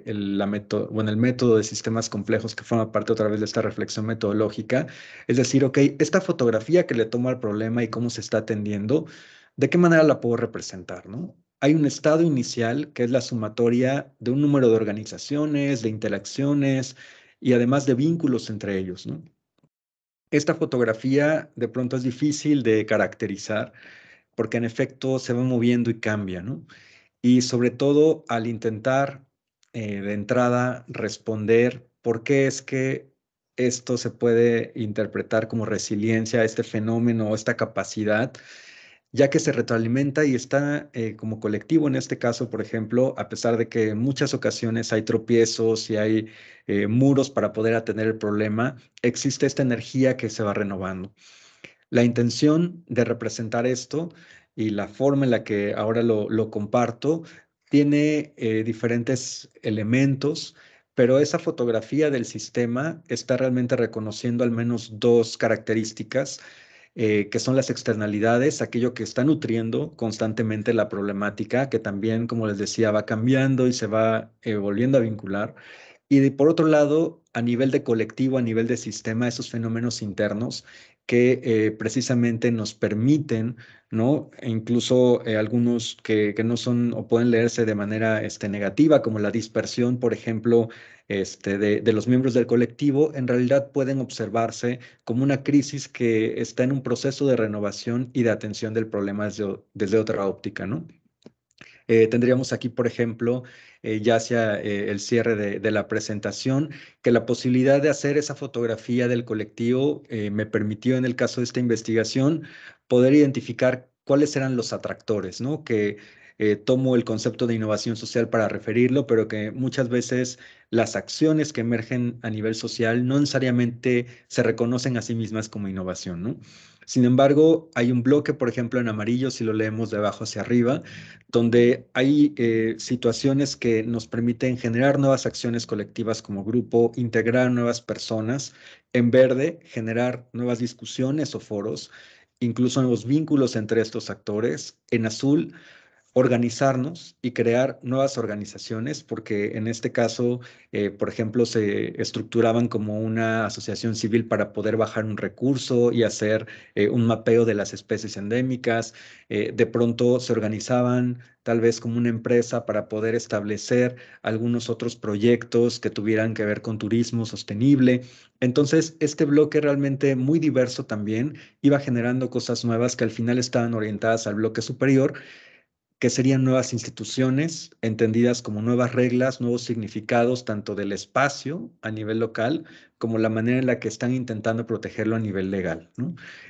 eh, la método, el método de sistemas complejos que forma parte otra vez de esta reflexión metodológica, es decir, ok, esta fotografía que le toma al problema y cómo se está atendiendo, ¿de qué manera la puedo representar? ¿no? Hay un estado inicial que es la sumatoria de un número de organizaciones, de interacciones y además de vínculos entre ellos, ¿no? Esta fotografía de pronto es difícil de caracterizar porque en efecto se va moviendo y cambia, ¿no? Y sobre todo al intentar eh, de entrada responder por qué es que esto se puede interpretar como resiliencia, este fenómeno, o esta capacidad, ya que se retroalimenta y está eh, como colectivo en este caso, por ejemplo, a pesar de que en muchas ocasiones hay tropiezos y hay eh, muros para poder atender el problema, existe esta energía que se va renovando. La intención de representar esto y la forma en la que ahora lo, comparto tiene eh, diferentes elementos, pero esa fotografía del sistema está realmente reconociendo al menos dos características eh, que son las externalidades, aquello que está nutriendo constantemente la problemática, que también, como les decía, va cambiando y se va eh, volviendo a vincular. Y por otro lado, a nivel de colectivo, a nivel de sistema, esos fenómenos internos que eh, precisamente nos permiten, ¿no? E incluso algunos que, que, no son o pueden leerse de manera este, negativa, como la dispersión, por ejemplo, este, de, los miembros del colectivo en realidad pueden observarse como una crisis que está en un proceso de renovación y de atención del problema desde, otra óptica, ¿no? Eh, tendríamos aquí, por ejemplo, eh, ya hacia eh, el cierre de, de, la presentación, que la posibilidad de hacer esa fotografía del colectivo me permitió, en el caso de esta investigación, poder identificar cuáles eran los atractores, ¿no? Que eh, tomo el concepto de innovación social para referirlo, pero que muchas veces las acciones que emergen a nivel social no necesariamente se reconocen a sí mismas como innovación, Sin embargo, hay un bloque, por ejemplo, en amarillo, si lo leemos de abajo hacia arriba, donde hay eh, situaciones que nos permiten generar nuevas acciones colectivas como grupo, integrar nuevas personas, en verde, generar nuevas discusiones o foros, incluso nuevos vínculos entre estos actores, en azul, organizarnos y crear nuevas organizaciones, porque en este caso, eh, por ejemplo, se estructuraban como una asociación civil para poder bajar un recurso y hacer eh, un mapeo de las especies endémicas. Eh, de pronto se organizaban tal vez como una empresa para poder establecer algunos otros proyectos que tuvieran que ver con turismo sostenible. Entonces, este bloque realmente muy diverso también iba generando cosas nuevas que al final estaban orientadas al bloque superior que serían nuevas instituciones, entendidas como nuevas reglas, nuevos significados, tanto del espacio a nivel local como la manera en la que están intentando protegerlo a nivel legal.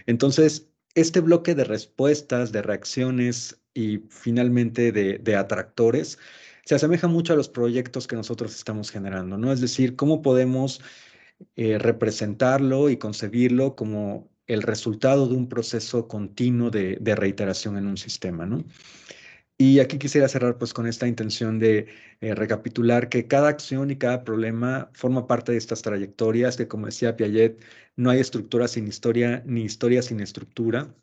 Entonces, este bloque de respuestas, de reacciones y finalmente de, atractores se asemeja mucho a los proyectos que nosotros estamos generando, ¿no? Es decir, cómo podemos eh, representarlo y concebirlo como el resultado de un proceso continuo de, de reiteración en un sistema, ¿no? Y aquí quisiera cerrar pues con esta intención de eh, recapitular que cada acción y cada problema forma parte de estas trayectorias que como decía Piaget, no hay estructura sin historia ni historia sin estructura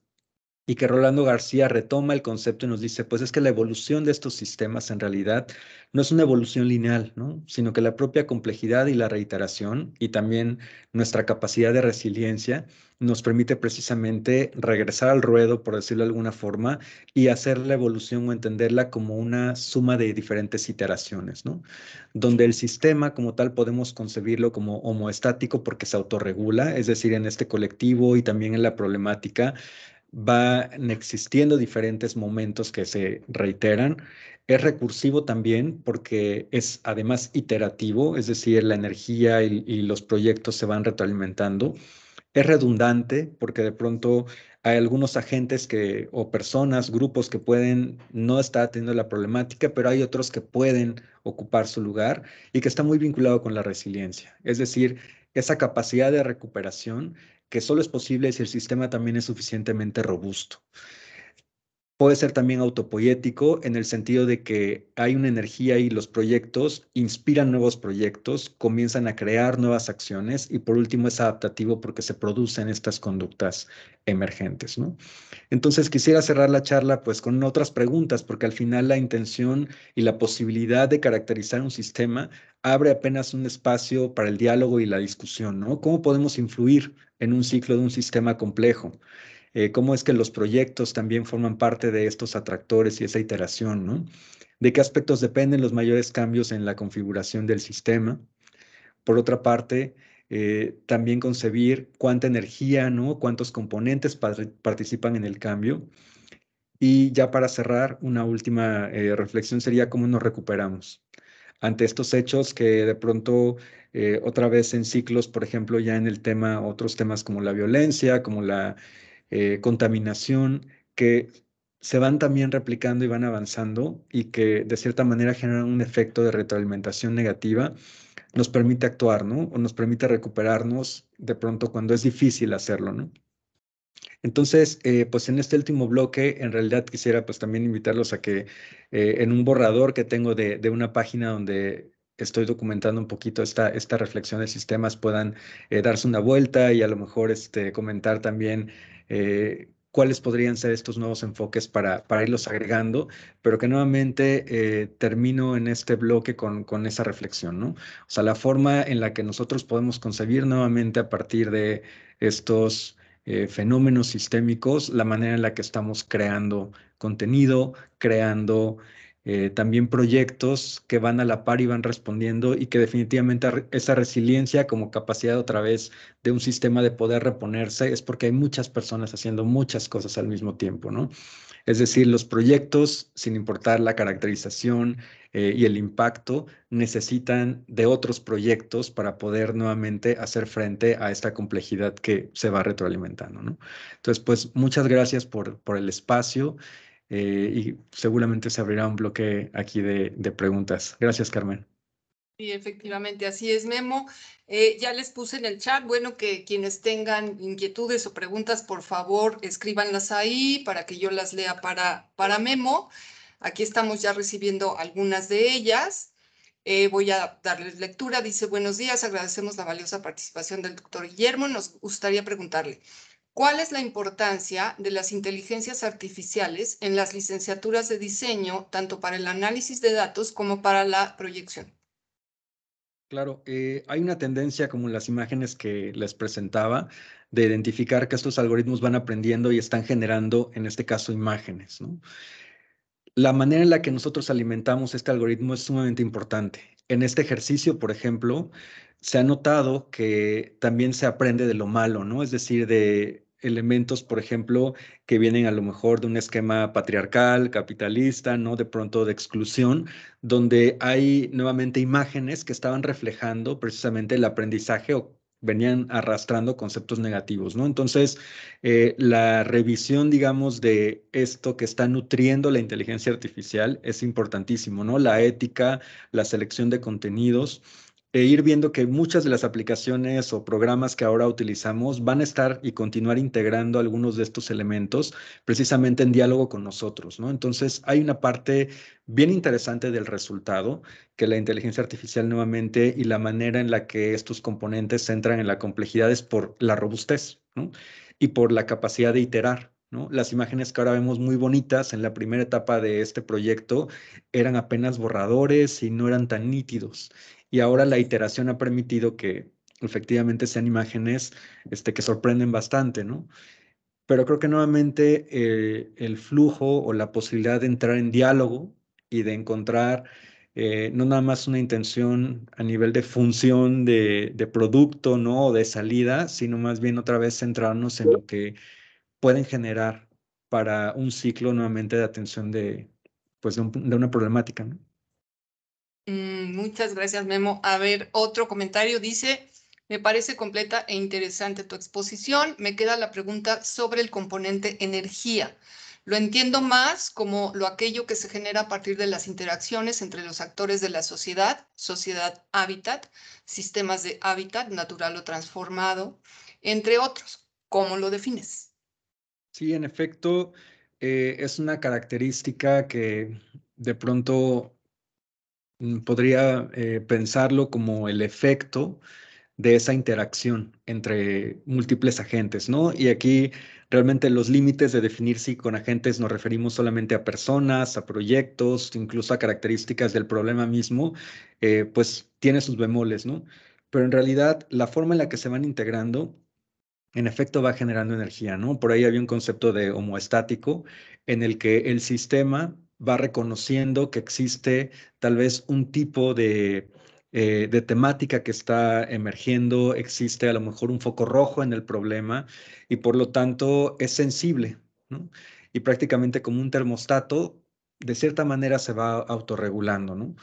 y que Rolando García retoma el concepto y nos dice, pues es que la evolución de estos sistemas en realidad no es una evolución lineal, ¿no? sino que la propia complejidad y la reiteración y también nuestra capacidad de resiliencia nos permite precisamente regresar al ruedo, por decirlo de alguna forma, y hacer la evolución o entenderla como una suma de diferentes iteraciones, ¿no? Donde el sistema como tal podemos concebirlo como homoestático porque se autorregula, es decir, en este colectivo y también en la problemática, van existiendo diferentes momentos que se reiteran. Es recursivo también porque es además iterativo, es decir, la energía y, los proyectos se van retroalimentando. Es redundante porque de pronto hay algunos agentes que, o personas, grupos que pueden no estar teniendo la problemática, pero hay otros que pueden ocupar su lugar y que está muy vinculado con la resiliencia. Es decir, esa capacidad de recuperación que solo es posible si el sistema también es suficientemente robusto puede ser también autopoético en el sentido de que hay una energía y los proyectos inspiran nuevos proyectos, comienzan a crear nuevas acciones y por último es adaptativo porque se producen estas conductas emergentes. ¿no? Entonces quisiera cerrar la charla pues con otras preguntas porque al final la intención y la posibilidad de caracterizar un sistema abre apenas un espacio para el diálogo y la discusión. ¿no? ¿Cómo podemos influir en un ciclo de un sistema complejo? Eh, cómo es que los proyectos también forman parte de estos atractores y esa iteración, ¿no? De qué aspectos dependen los mayores cambios en la configuración del sistema. Por otra parte, eh, también concebir cuánta energía, ¿no? cuántos componentes participan en el cambio. Y ya para cerrar, una última eh, reflexión sería cómo nos recuperamos ante estos hechos que de pronto otra vez en ciclos, por ejemplo, ya en el tema, otros temas como la violencia, como la eh, contaminación, que se van también replicando y van avanzando y que de cierta manera generan un efecto de retroalimentación negativa, nos permite actuar, ¿no? O nos permite recuperarnos de pronto cuando es difícil hacerlo, ¿no? Entonces, eh, pues en este último bloque, en realidad quisiera pues también invitarlos a que eh, en un borrador que tengo de una página donde estoy documentando un poquito esta, esta reflexión de sistemas puedan eh, darse una vuelta y a lo mejor este, comentar también eh, cuáles podrían ser estos nuevos enfoques para, para irlos agregando, pero que nuevamente eh, termino en este bloque con, con, esa reflexión, ¿no? O sea, la forma en la que nosotros podemos concebir nuevamente a partir de estos fenómenos sistémicos, la manera en la que estamos creando contenido, creando eh, también proyectos que van a la par y van respondiendo y que definitivamente esa resiliencia como capacidad otra vez de un sistema de poder reponerse es porque hay muchas personas haciendo muchas cosas al mismo tiempo, ¿no? Es decir, los proyectos, sin importar la caracterización eh, y el impacto, necesitan de otros proyectos para poder nuevamente hacer frente a esta complejidad que se va retroalimentando, ¿no? Entonces, pues muchas gracias por, por el espacio. Eh, y seguramente se abrirá un bloque aquí de, preguntas. Gracias, Carmen. Sí, efectivamente, así es, Memo. Eh, ya les puse en el chat, bueno, que quienes tengan inquietudes o preguntas, por favor, escríbanlas ahí para que yo las lea para, para Memo. Aquí estamos ya recibiendo algunas de ellas. Eh, voy a darles lectura. Dice, buenos días, agradecemos la valiosa participación del doctor Guillermo. Nos gustaría preguntarle, ¿Cuál es la importancia de las inteligencias artificiales en las licenciaturas de diseño, tanto para el análisis de datos como para la proyección? Claro, eh, hay una tendencia, como en las imágenes que les presentaba, de identificar que estos algoritmos van aprendiendo y están generando, en este caso, imágenes. La manera en la que nosotros alimentamos este algoritmo es sumamente importante. En este ejercicio, por ejemplo, se ha notado que también se aprende de lo malo, ¿no? Es decir, de elementos, por ejemplo, que vienen a lo mejor de un esquema patriarcal, capitalista, ¿no? De pronto de exclusión, donde hay nuevamente imágenes que estaban reflejando precisamente el aprendizaje o venían arrastrando conceptos negativos, ¿no? Entonces, eh, la revisión, digamos, de esto que está nutriendo la inteligencia artificial es importantísimo, ¿no? La ética, la selección de contenidos, e ir viendo que muchas de las aplicaciones o programas que ahora utilizamos van a estar y continuar integrando algunos de estos elementos precisamente en diálogo con nosotros, ¿no? Entonces, hay una parte bien interesante del resultado que la inteligencia artificial nuevamente y la manera en la que estos componentes entran en la complejidad es por la robustez, Y por la capacidad de iterar, ¿No? Las imágenes que ahora vemos muy bonitas en la primera etapa de este proyecto eran apenas borradores y no eran tan nítidos y ahora la iteración ha permitido que efectivamente sean imágenes este, que sorprenden bastante, ¿no? Pero creo que nuevamente eh, el flujo o la posibilidad de entrar en diálogo y de encontrar eh, no nada más una intención a nivel de función de, producto, ¿no? O de salida, sino más bien otra vez centrarnos en lo que pueden generar para un ciclo nuevamente de atención de, pues de, de una problemática, ¿no? Mm, muchas gracias, Memo. A ver, otro comentario dice, me parece completa e interesante tu exposición. Me queda la pregunta sobre el componente energía. Lo entiendo más como lo aquello que se genera a partir de las interacciones entre los actores de la sociedad, sociedad hábitat, sistemas de hábitat natural o transformado, entre otros. ¿Cómo lo defines? Sí, en efecto, eh, es una característica que de pronto Mm, podría eh, pensarlo como el efecto de esa interacción entre múltiples agentes, ¿no? Y aquí realmente los límites de definir si con agentes nos referimos solamente a personas, a proyectos, incluso a características del problema mismo, eh, pues tiene sus bemoles, ¿no? Pero en realidad la forma en la que se van integrando, en efecto, va generando energía, ¿no? Por ahí había un concepto de homoestático en el que el sistema va reconociendo que existe tal vez un tipo de, eh, de temática que está emergiendo, existe a lo mejor un foco rojo en el problema y por lo tanto es sensible. ¿no? Y prácticamente como un termostato, de cierta manera se va autorregulando. ¿no?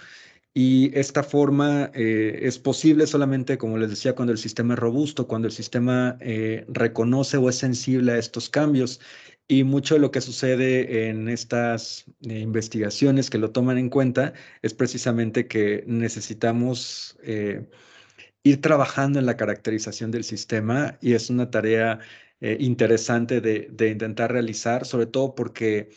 Y esta forma eh, es posible solamente, como les decía, cuando el sistema es robusto, cuando el sistema eh, reconoce o es sensible a estos cambios. Y mucho de lo que sucede en estas eh, investigaciones que lo toman en cuenta es precisamente que necesitamos ir trabajando en la caracterización del sistema y es una tarea interesante de, intentar realizar, sobre todo porque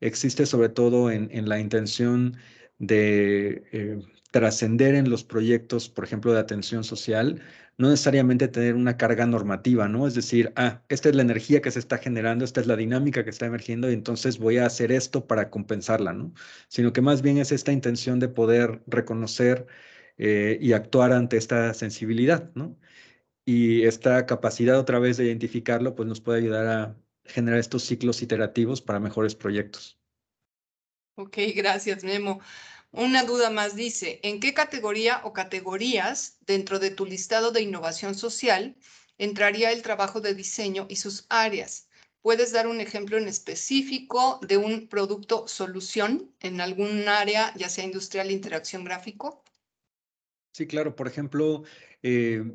existe sobre todo en, en la intención de eh, trascender en los proyectos, por ejemplo, de atención social, no necesariamente tener una carga normativa, ¿no? Es decir, ah, esta es la energía que se está generando, esta es la dinámica que está emergiendo y entonces voy a hacer esto para compensarla, ¿no? Sino que más bien es esta intención de poder reconocer eh, y actuar ante esta sensibilidad, ¿no? Y esta capacidad otra vez de identificarlo, pues nos puede ayudar a generar estos ciclos iterativos para mejores proyectos. Ok, gracias, Memo. Una duda más dice, ¿en qué categoría o categorías dentro de tu listado de innovación social entraría el trabajo de diseño y sus áreas? ¿Puedes dar un ejemplo en específico de un producto solución en algún área, ya sea industrial, interacción gráfico? Sí, claro. Por ejemplo, eh,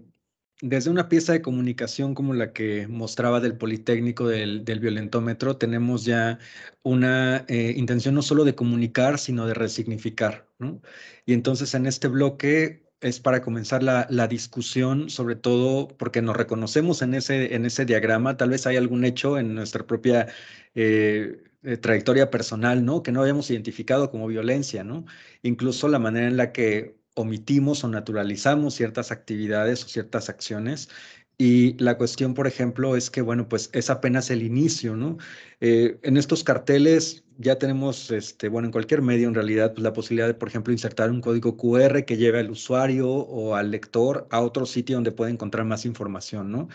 desde una pieza de comunicación como la que mostraba del Politécnico del, violentómetro, tenemos ya una eh, intención no solo de comunicar, sino de resignificar. Y entonces en este bloque es para comenzar la, discusión, sobre todo porque nos reconocemos en ese, en ese diagrama, tal vez hay algún hecho en nuestra propia... Eh, eh, trayectoria personal, ¿no? Que no habíamos identificado como violencia, ¿no? Incluso la manera en la que omitimos o naturalizamos ciertas actividades o ciertas acciones. Y la cuestión, por ejemplo, es que, bueno, pues es apenas el inicio, ¿no? Eh, en estos carteles ya tenemos, este, bueno, en cualquier medio en realidad, pues la posibilidad de, por ejemplo, insertar un código QR que lleve al usuario o al lector a otro sitio donde puede encontrar más información, ¿no?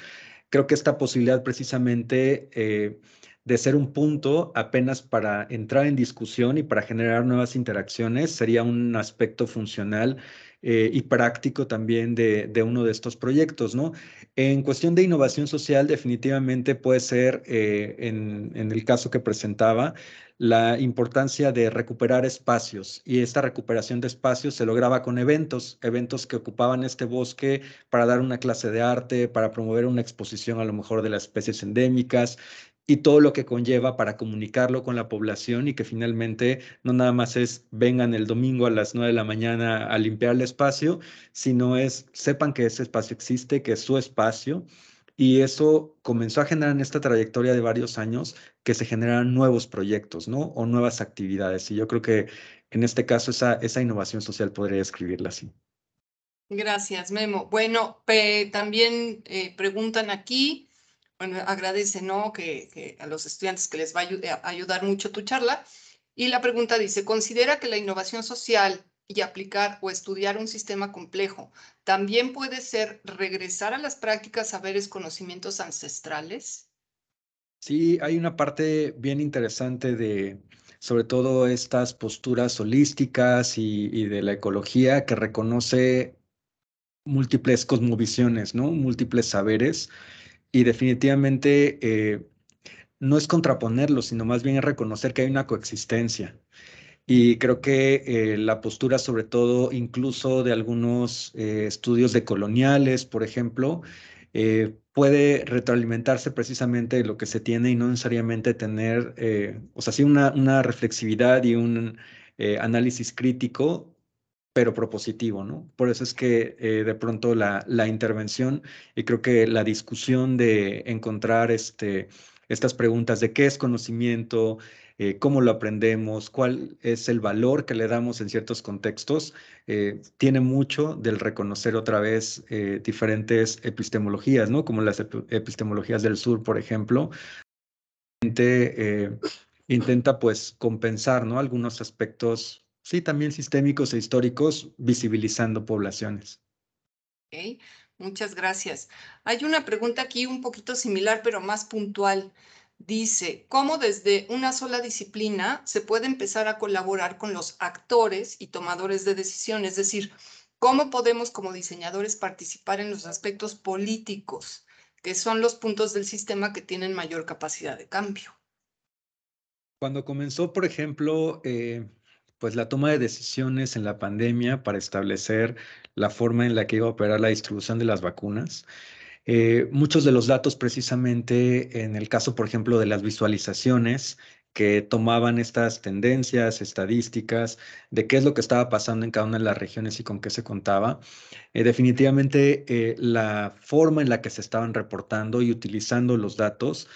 Creo que esta posibilidad precisamente... Eh, de ser un punto apenas para entrar en discusión y para generar nuevas interacciones, sería un aspecto funcional eh, y práctico también de, uno de estos proyectos, ¿no? En cuestión de innovación social, definitivamente puede ser, eh, en, en el caso que presentaba, la importancia de recuperar espacios y esta recuperación de espacios se lograba con eventos, eventos que ocupaban este bosque para dar una clase de arte, para promover una exposición a lo mejor de las especies endémicas y todo lo que conlleva para comunicarlo con la población y que finalmente no nada más es vengan el domingo a las 9 de la mañana a limpiar el espacio, sino es sepan que ese espacio existe, que es su espacio. Y eso comenzó a generar en esta trayectoria de varios años que se generan nuevos proyectos, ¿no? O nuevas actividades. Y yo creo que en este caso esa, esa innovación social podría describirla así. Gracias, Memo. Bueno, también eh, preguntan aquí, bueno, agradece, ¿no? Que, a los estudiantes que les va a, eh, ayudar mucho tu charla. Y la pregunta dice, ¿considera que la innovación social y aplicar o estudiar un sistema complejo también puede ser regresar a las prácticas, saberes, conocimientos ancestrales? Sí, hay una parte bien interesante de, sobre todo estas posturas holísticas y, y, de la ecología que reconoce múltiples cosmovisiones, ¿no? Múltiples saberes y definitivamente eh, no es contraponerlo, sino más bien es reconocer que hay una coexistencia. Y creo que eh, la postura, sobre todo incluso de algunos eh, estudios de coloniales, por ejemplo, puede retroalimentarse precisamente de lo que se tiene y no necesariamente tener, o sea, sí una, una reflexividad y un análisis crítico pero propositivo, ¿no? Por eso es que eh, de pronto la, la, intervención y creo que la discusión de encontrar este, estas preguntas de qué es conocimiento, eh, cómo lo aprendemos, cuál es el valor que le damos en ciertos contextos, eh, tiene mucho del reconocer otra vez diferentes epistemologías, ¿no? Como las epistemologías del sur, por ejemplo. intenta pues compensar, ¿no? Algunos aspectos Sí, también sistémicos e históricos, visibilizando poblaciones. Ok, Muchas gracias. Hay una pregunta aquí un poquito similar, pero más puntual. Dice, ¿cómo desde una sola disciplina se puede empezar a colaborar con los actores y tomadores de decisiones? Es decir, ¿cómo podemos como diseñadores participar en los aspectos políticos, que son los puntos del sistema que tienen mayor capacidad de cambio? Cuando comenzó, por ejemplo, eh, pues la toma de decisiones en la pandemia para establecer la forma en la que iba a operar la distribución de las vacunas. Eh, muchos de los datos precisamente en el caso, por ejemplo, de las visualizaciones que tomaban estas tendencias, estadísticas, de qué es lo que estaba pasando en cada una de las regiones y con qué se contaba. Eh, definitivamente eh, la forma en la que se estaban reportando y utilizando los datos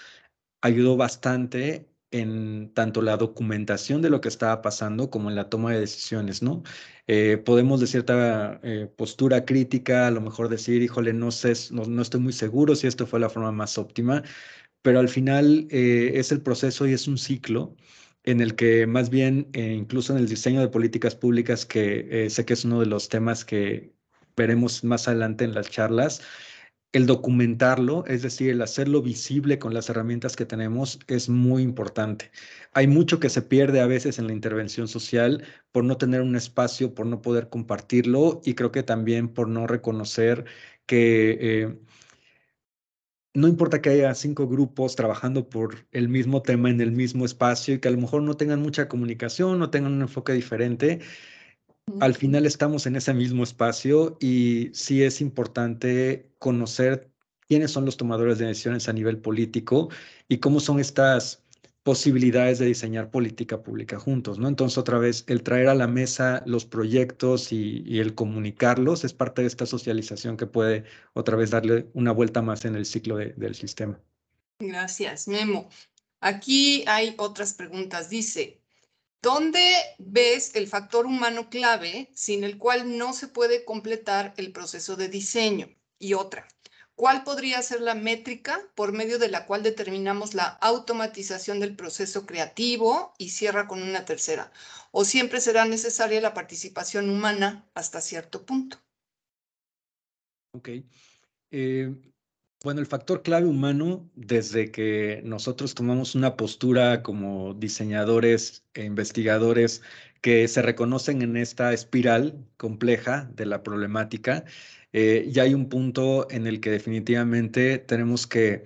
ayudó bastante en tanto la documentación de lo que estaba pasando como en la toma de decisiones, ¿no? Eh, podemos de cierta eh, postura crítica, a lo mejor decir, híjole, no sé, no, estoy muy seguro si esto fue la forma más óptima, pero al final eh, es el proceso y es un ciclo en el que más bien, incluso en el diseño de políticas públicas, que sé que es uno de los temas que veremos más adelante en las charlas, el documentarlo, es decir, el hacerlo visible con las herramientas que tenemos es muy importante. Hay mucho que se pierde a veces en la intervención social por no tener un espacio, por no poder compartirlo y creo que también por no reconocer que eh, no importa que haya cinco grupos trabajando por el mismo tema en el mismo espacio y que a lo mejor no tengan mucha comunicación, o tengan un enfoque diferente, al final estamos en ese mismo espacio y sí es importante conocer quiénes son los tomadores de decisiones a nivel político y cómo son estas posibilidades de diseñar política pública juntos, ¿no? Entonces, otra vez, el traer a la mesa los proyectos y, el comunicarlos es parte de esta socialización que puede, otra vez, darle una vuelta más en el ciclo del sistema. Gracias, Memo. Aquí hay otras preguntas. Dice, ¿Dónde ves el factor humano clave sin el cual no se puede completar el proceso de diseño? Y otra, ¿cuál podría ser la métrica por medio de la cual determinamos la automatización del proceso creativo? Y cierra con una tercera. ¿O siempre será necesaria la participación humana hasta cierto punto? Ok. Eh, bueno, el factor clave humano, desde que nosotros tomamos una postura como diseñadores e investigadores que se reconocen en esta espiral compleja de la problemática, eh, ya hay un punto en el que definitivamente tenemos que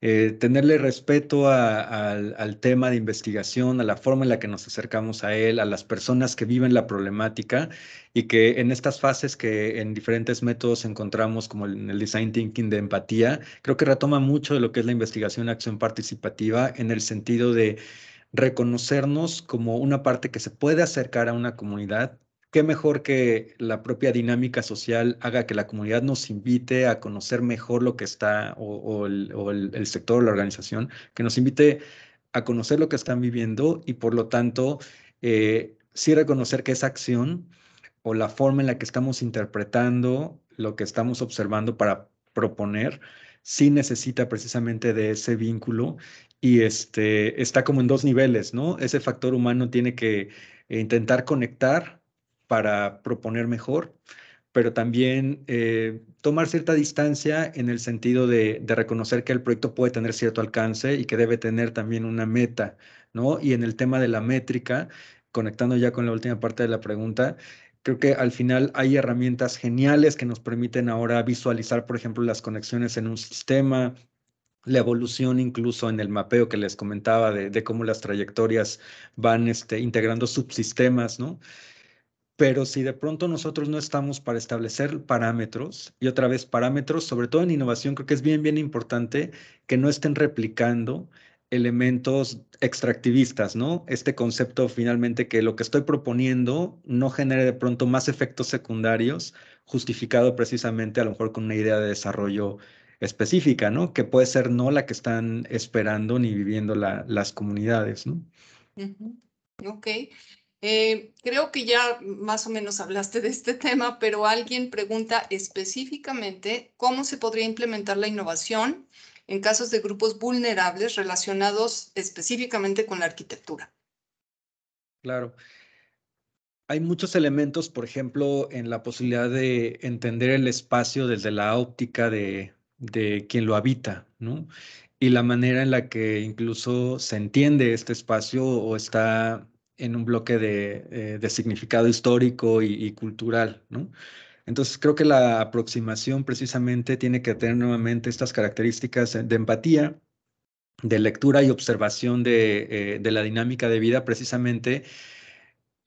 eh, tenerle respeto al tema de investigación, a la forma en la que nos acercamos a él, a las personas que viven la problemática y que en estas fases que en diferentes métodos encontramos, como en el design thinking de empatía, creo que retoma mucho de lo que es la investigación acción participativa en el sentido de reconocernos como una parte que se puede acercar a una comunidad qué mejor que la propia dinámica social haga que la comunidad nos invite a conocer mejor lo que está, o, el, sector o la organización, que nos invite a conocer lo que están viviendo y por lo tanto eh, sí reconocer que esa acción o la forma en la que estamos interpretando lo que estamos observando para proponer, sí necesita precisamente de ese vínculo y este, está como en dos niveles, ¿no? Ese factor humano tiene que eh, intentar conectar para proponer mejor, pero también eh, tomar cierta distancia en el sentido de, reconocer que el proyecto puede tener cierto alcance y que debe tener también una meta, ¿no? Y en el tema de la métrica, conectando ya con la última parte de la pregunta, creo que al final hay herramientas geniales que nos permiten ahora visualizar, por ejemplo, las conexiones en un sistema, la evolución incluso en el mapeo que les comentaba de, cómo las trayectorias van este, integrando subsistemas, ¿no? Pero si de pronto nosotros no estamos para establecer parámetros, y otra vez parámetros, sobre todo en innovación, creo que es bien, bien importante que no estén replicando elementos extractivistas, ¿no? Este concepto finalmente que lo que estoy proponiendo no genere de pronto más efectos secundarios, justificado precisamente a lo mejor con una idea de desarrollo específica, ¿no? Que puede ser no la que están esperando ni viviendo las comunidades, ¿no? Ok, eh, creo que ya más o menos hablaste de este tema, pero alguien pregunta específicamente cómo se podría implementar la innovación en casos de grupos vulnerables relacionados específicamente con la arquitectura. Claro. Hay muchos elementos, por ejemplo, en la posibilidad de entender el espacio desde la óptica de, de quien lo habita, ¿no? Y la manera en la que incluso se entiende este espacio o está en un bloque de, eh, significado histórico y, cultural, ¿no? Entonces creo que la aproximación precisamente tiene que tener nuevamente estas características de empatía, de lectura y observación de, eh, de la dinámica de vida precisamente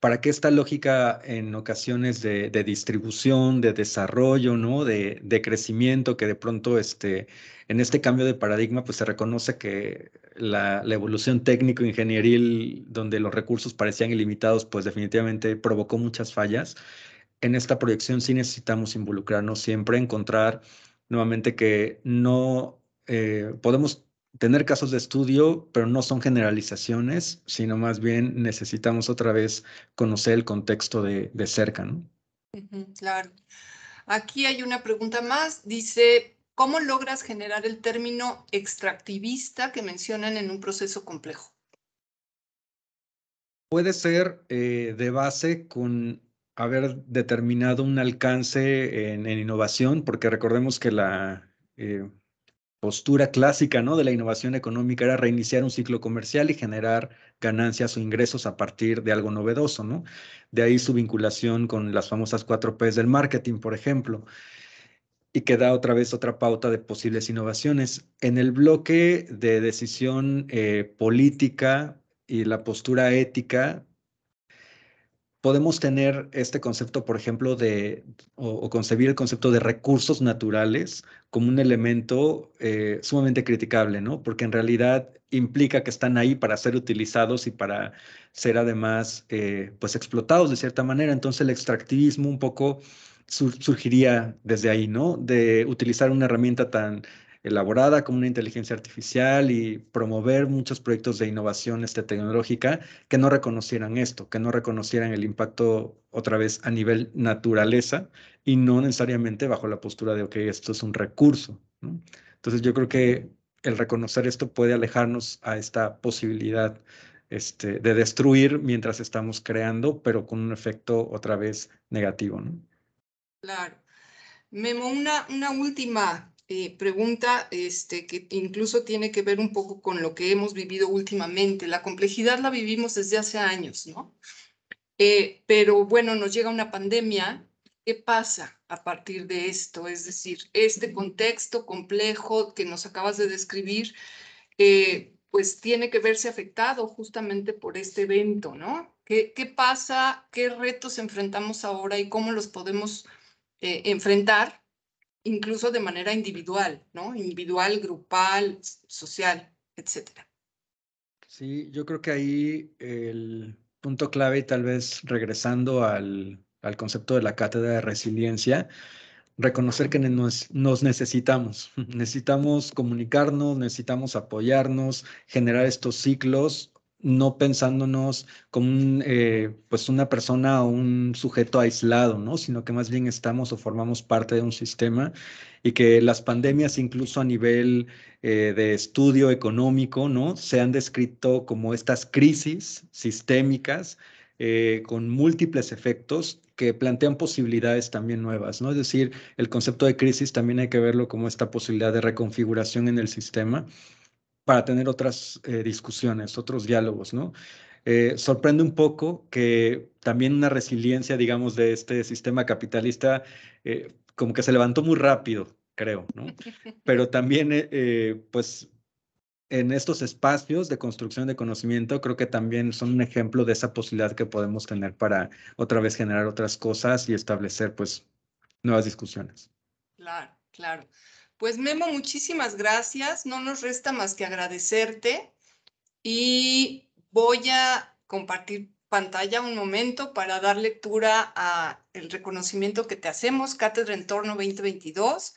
para que esta lógica en ocasiones de, distribución, de desarrollo, ¿no? De, crecimiento, que de pronto este, en este cambio de paradigma pues se reconoce que la, evolución técnico-ingenieril, donde los recursos parecían ilimitados, pues definitivamente provocó muchas fallas. En esta proyección sí necesitamos involucrarnos siempre, encontrar nuevamente que no eh, podemos tener casos de estudio, pero no son generalizaciones, sino más bien necesitamos otra vez conocer el contexto de, cerca. ¿no? claro. Aquí hay una pregunta más. Dice, ¿cómo logras generar el término extractivista que mencionan en un proceso complejo? Puede ser eh, de base con haber determinado un alcance en, innovación, porque recordemos que la, eh, postura clásica ¿no? de la innovación económica era reiniciar un ciclo comercial y generar ganancias o ingresos a partir de algo novedoso, ¿no? De ahí su vinculación con las famosas cuatro P's del marketing, por ejemplo, y que da otra vez otra pauta de posibles innovaciones. En el bloque de decisión eh, política y la postura ética, podemos tener este concepto, por ejemplo, de, o, concebir el concepto de recursos naturales como un elemento eh, sumamente criticable, ¿no? Porque en realidad implica que están ahí para ser utilizados y para ser además, eh, pues, explotados de cierta manera. Entonces el extractivismo un poco surgiría desde ahí, ¿no? De utilizar una herramienta tan elaborada como una inteligencia artificial y promover muchos proyectos de innovación este, tecnológica que no reconocieran esto, que no reconocieran el impacto otra vez a nivel naturaleza y no necesariamente bajo la postura de, ok, esto es un recurso. Entonces yo creo que el reconocer esto puede alejarnos a esta posibilidad este, de destruir mientras estamos creando, pero con un efecto otra vez negativo. Claro. Memo, una, una última eh, pregunta este, que incluso tiene que ver un poco con lo que hemos vivido últimamente. La complejidad la vivimos desde hace años, ¿no? Eh, pero bueno, nos llega una pandemia. ¿Qué pasa a partir de esto? Es decir, este contexto complejo que nos acabas de describir, eh, pues tiene que verse afectado justamente por este evento, ¿no? ¿Qué, qué pasa? ¿Qué retos enfrentamos ahora y cómo los podemos enfrentar? incluso de manera individual, ¿no? Individual, grupal, social, etcétera. Sí, yo creo que ahí el punto clave, y tal vez regresando al, al concepto de la cátedra de resiliencia, reconocer que nos, necesitamos. Necesitamos comunicarnos, necesitamos apoyarnos, generar estos ciclos no pensándonos como eh, pues, una persona o un sujeto aislado, ¿no? sino que más bien estamos o formamos parte de un sistema y que las pandemias incluso a nivel eh, de estudio económico ¿no? se han descrito como estas crisis sistémicas eh, con múltiples efectos que plantean posibilidades también nuevas, ¿no? Es decir, el concepto de crisis también hay que verlo como esta posibilidad de reconfiguración en el sistema para tener otras eh, discusiones, otros diálogos, ¿no? Eh, sorprende un poco que también una resiliencia, digamos, de este sistema capitalista, eh, como que se levantó muy rápido, creo, ¿no? Pero también, pues, en estos espacios de construcción de conocimiento, creo que también son un ejemplo de esa posibilidad que podemos tener para otra vez generar otras cosas y establecer, pues, nuevas discusiones. Claro, claro. Pues Memo, muchísimas gracias. No nos resta más que agradecerte y voy a compartir pantalla un momento para dar lectura a el reconocimiento que te hacemos, Cátedra Entorno 2022.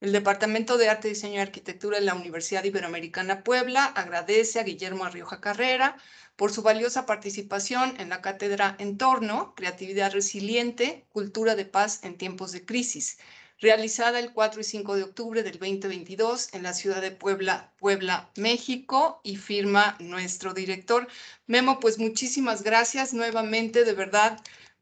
El Departamento de Arte, Diseño y Arquitectura de la Universidad Iberoamericana Puebla agradece a Guillermo Arrioja Carrera por su valiosa participación en la Cátedra Entorno, Creatividad Resiliente, Cultura de Paz en Tiempos de Crisis, realizada el 4 y 5 de octubre del 2022 en la ciudad de Puebla, Puebla, México, y firma nuestro director. Memo, pues muchísimas gracias nuevamente, de verdad,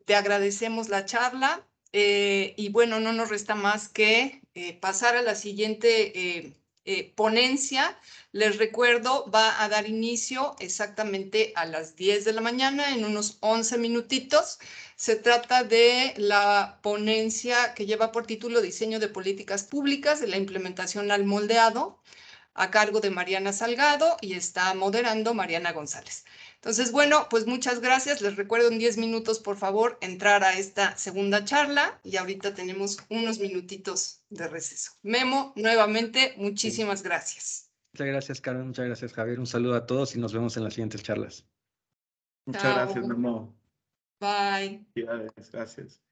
te agradecemos la charla eh, y bueno, no nos resta más que eh, pasar a la siguiente eh, eh, ponencia, les recuerdo, va a dar inicio exactamente a las 10 de la mañana, en unos 11 minutitos. Se trata de la ponencia que lleva por título Diseño de Políticas Públicas, de la implementación al moldeado a cargo de Mariana Salgado y está moderando Mariana González. Entonces, bueno, pues muchas gracias. Les recuerdo en 10 minutos, por favor, entrar a esta segunda charla y ahorita tenemos unos minutitos de receso. Memo, nuevamente, muchísimas gracias. Muchas gracias, Carmen. Muchas gracias, Javier. Un saludo a todos y nos vemos en las siguientes charlas. Muchas gracias, Memo. Bye. gracias.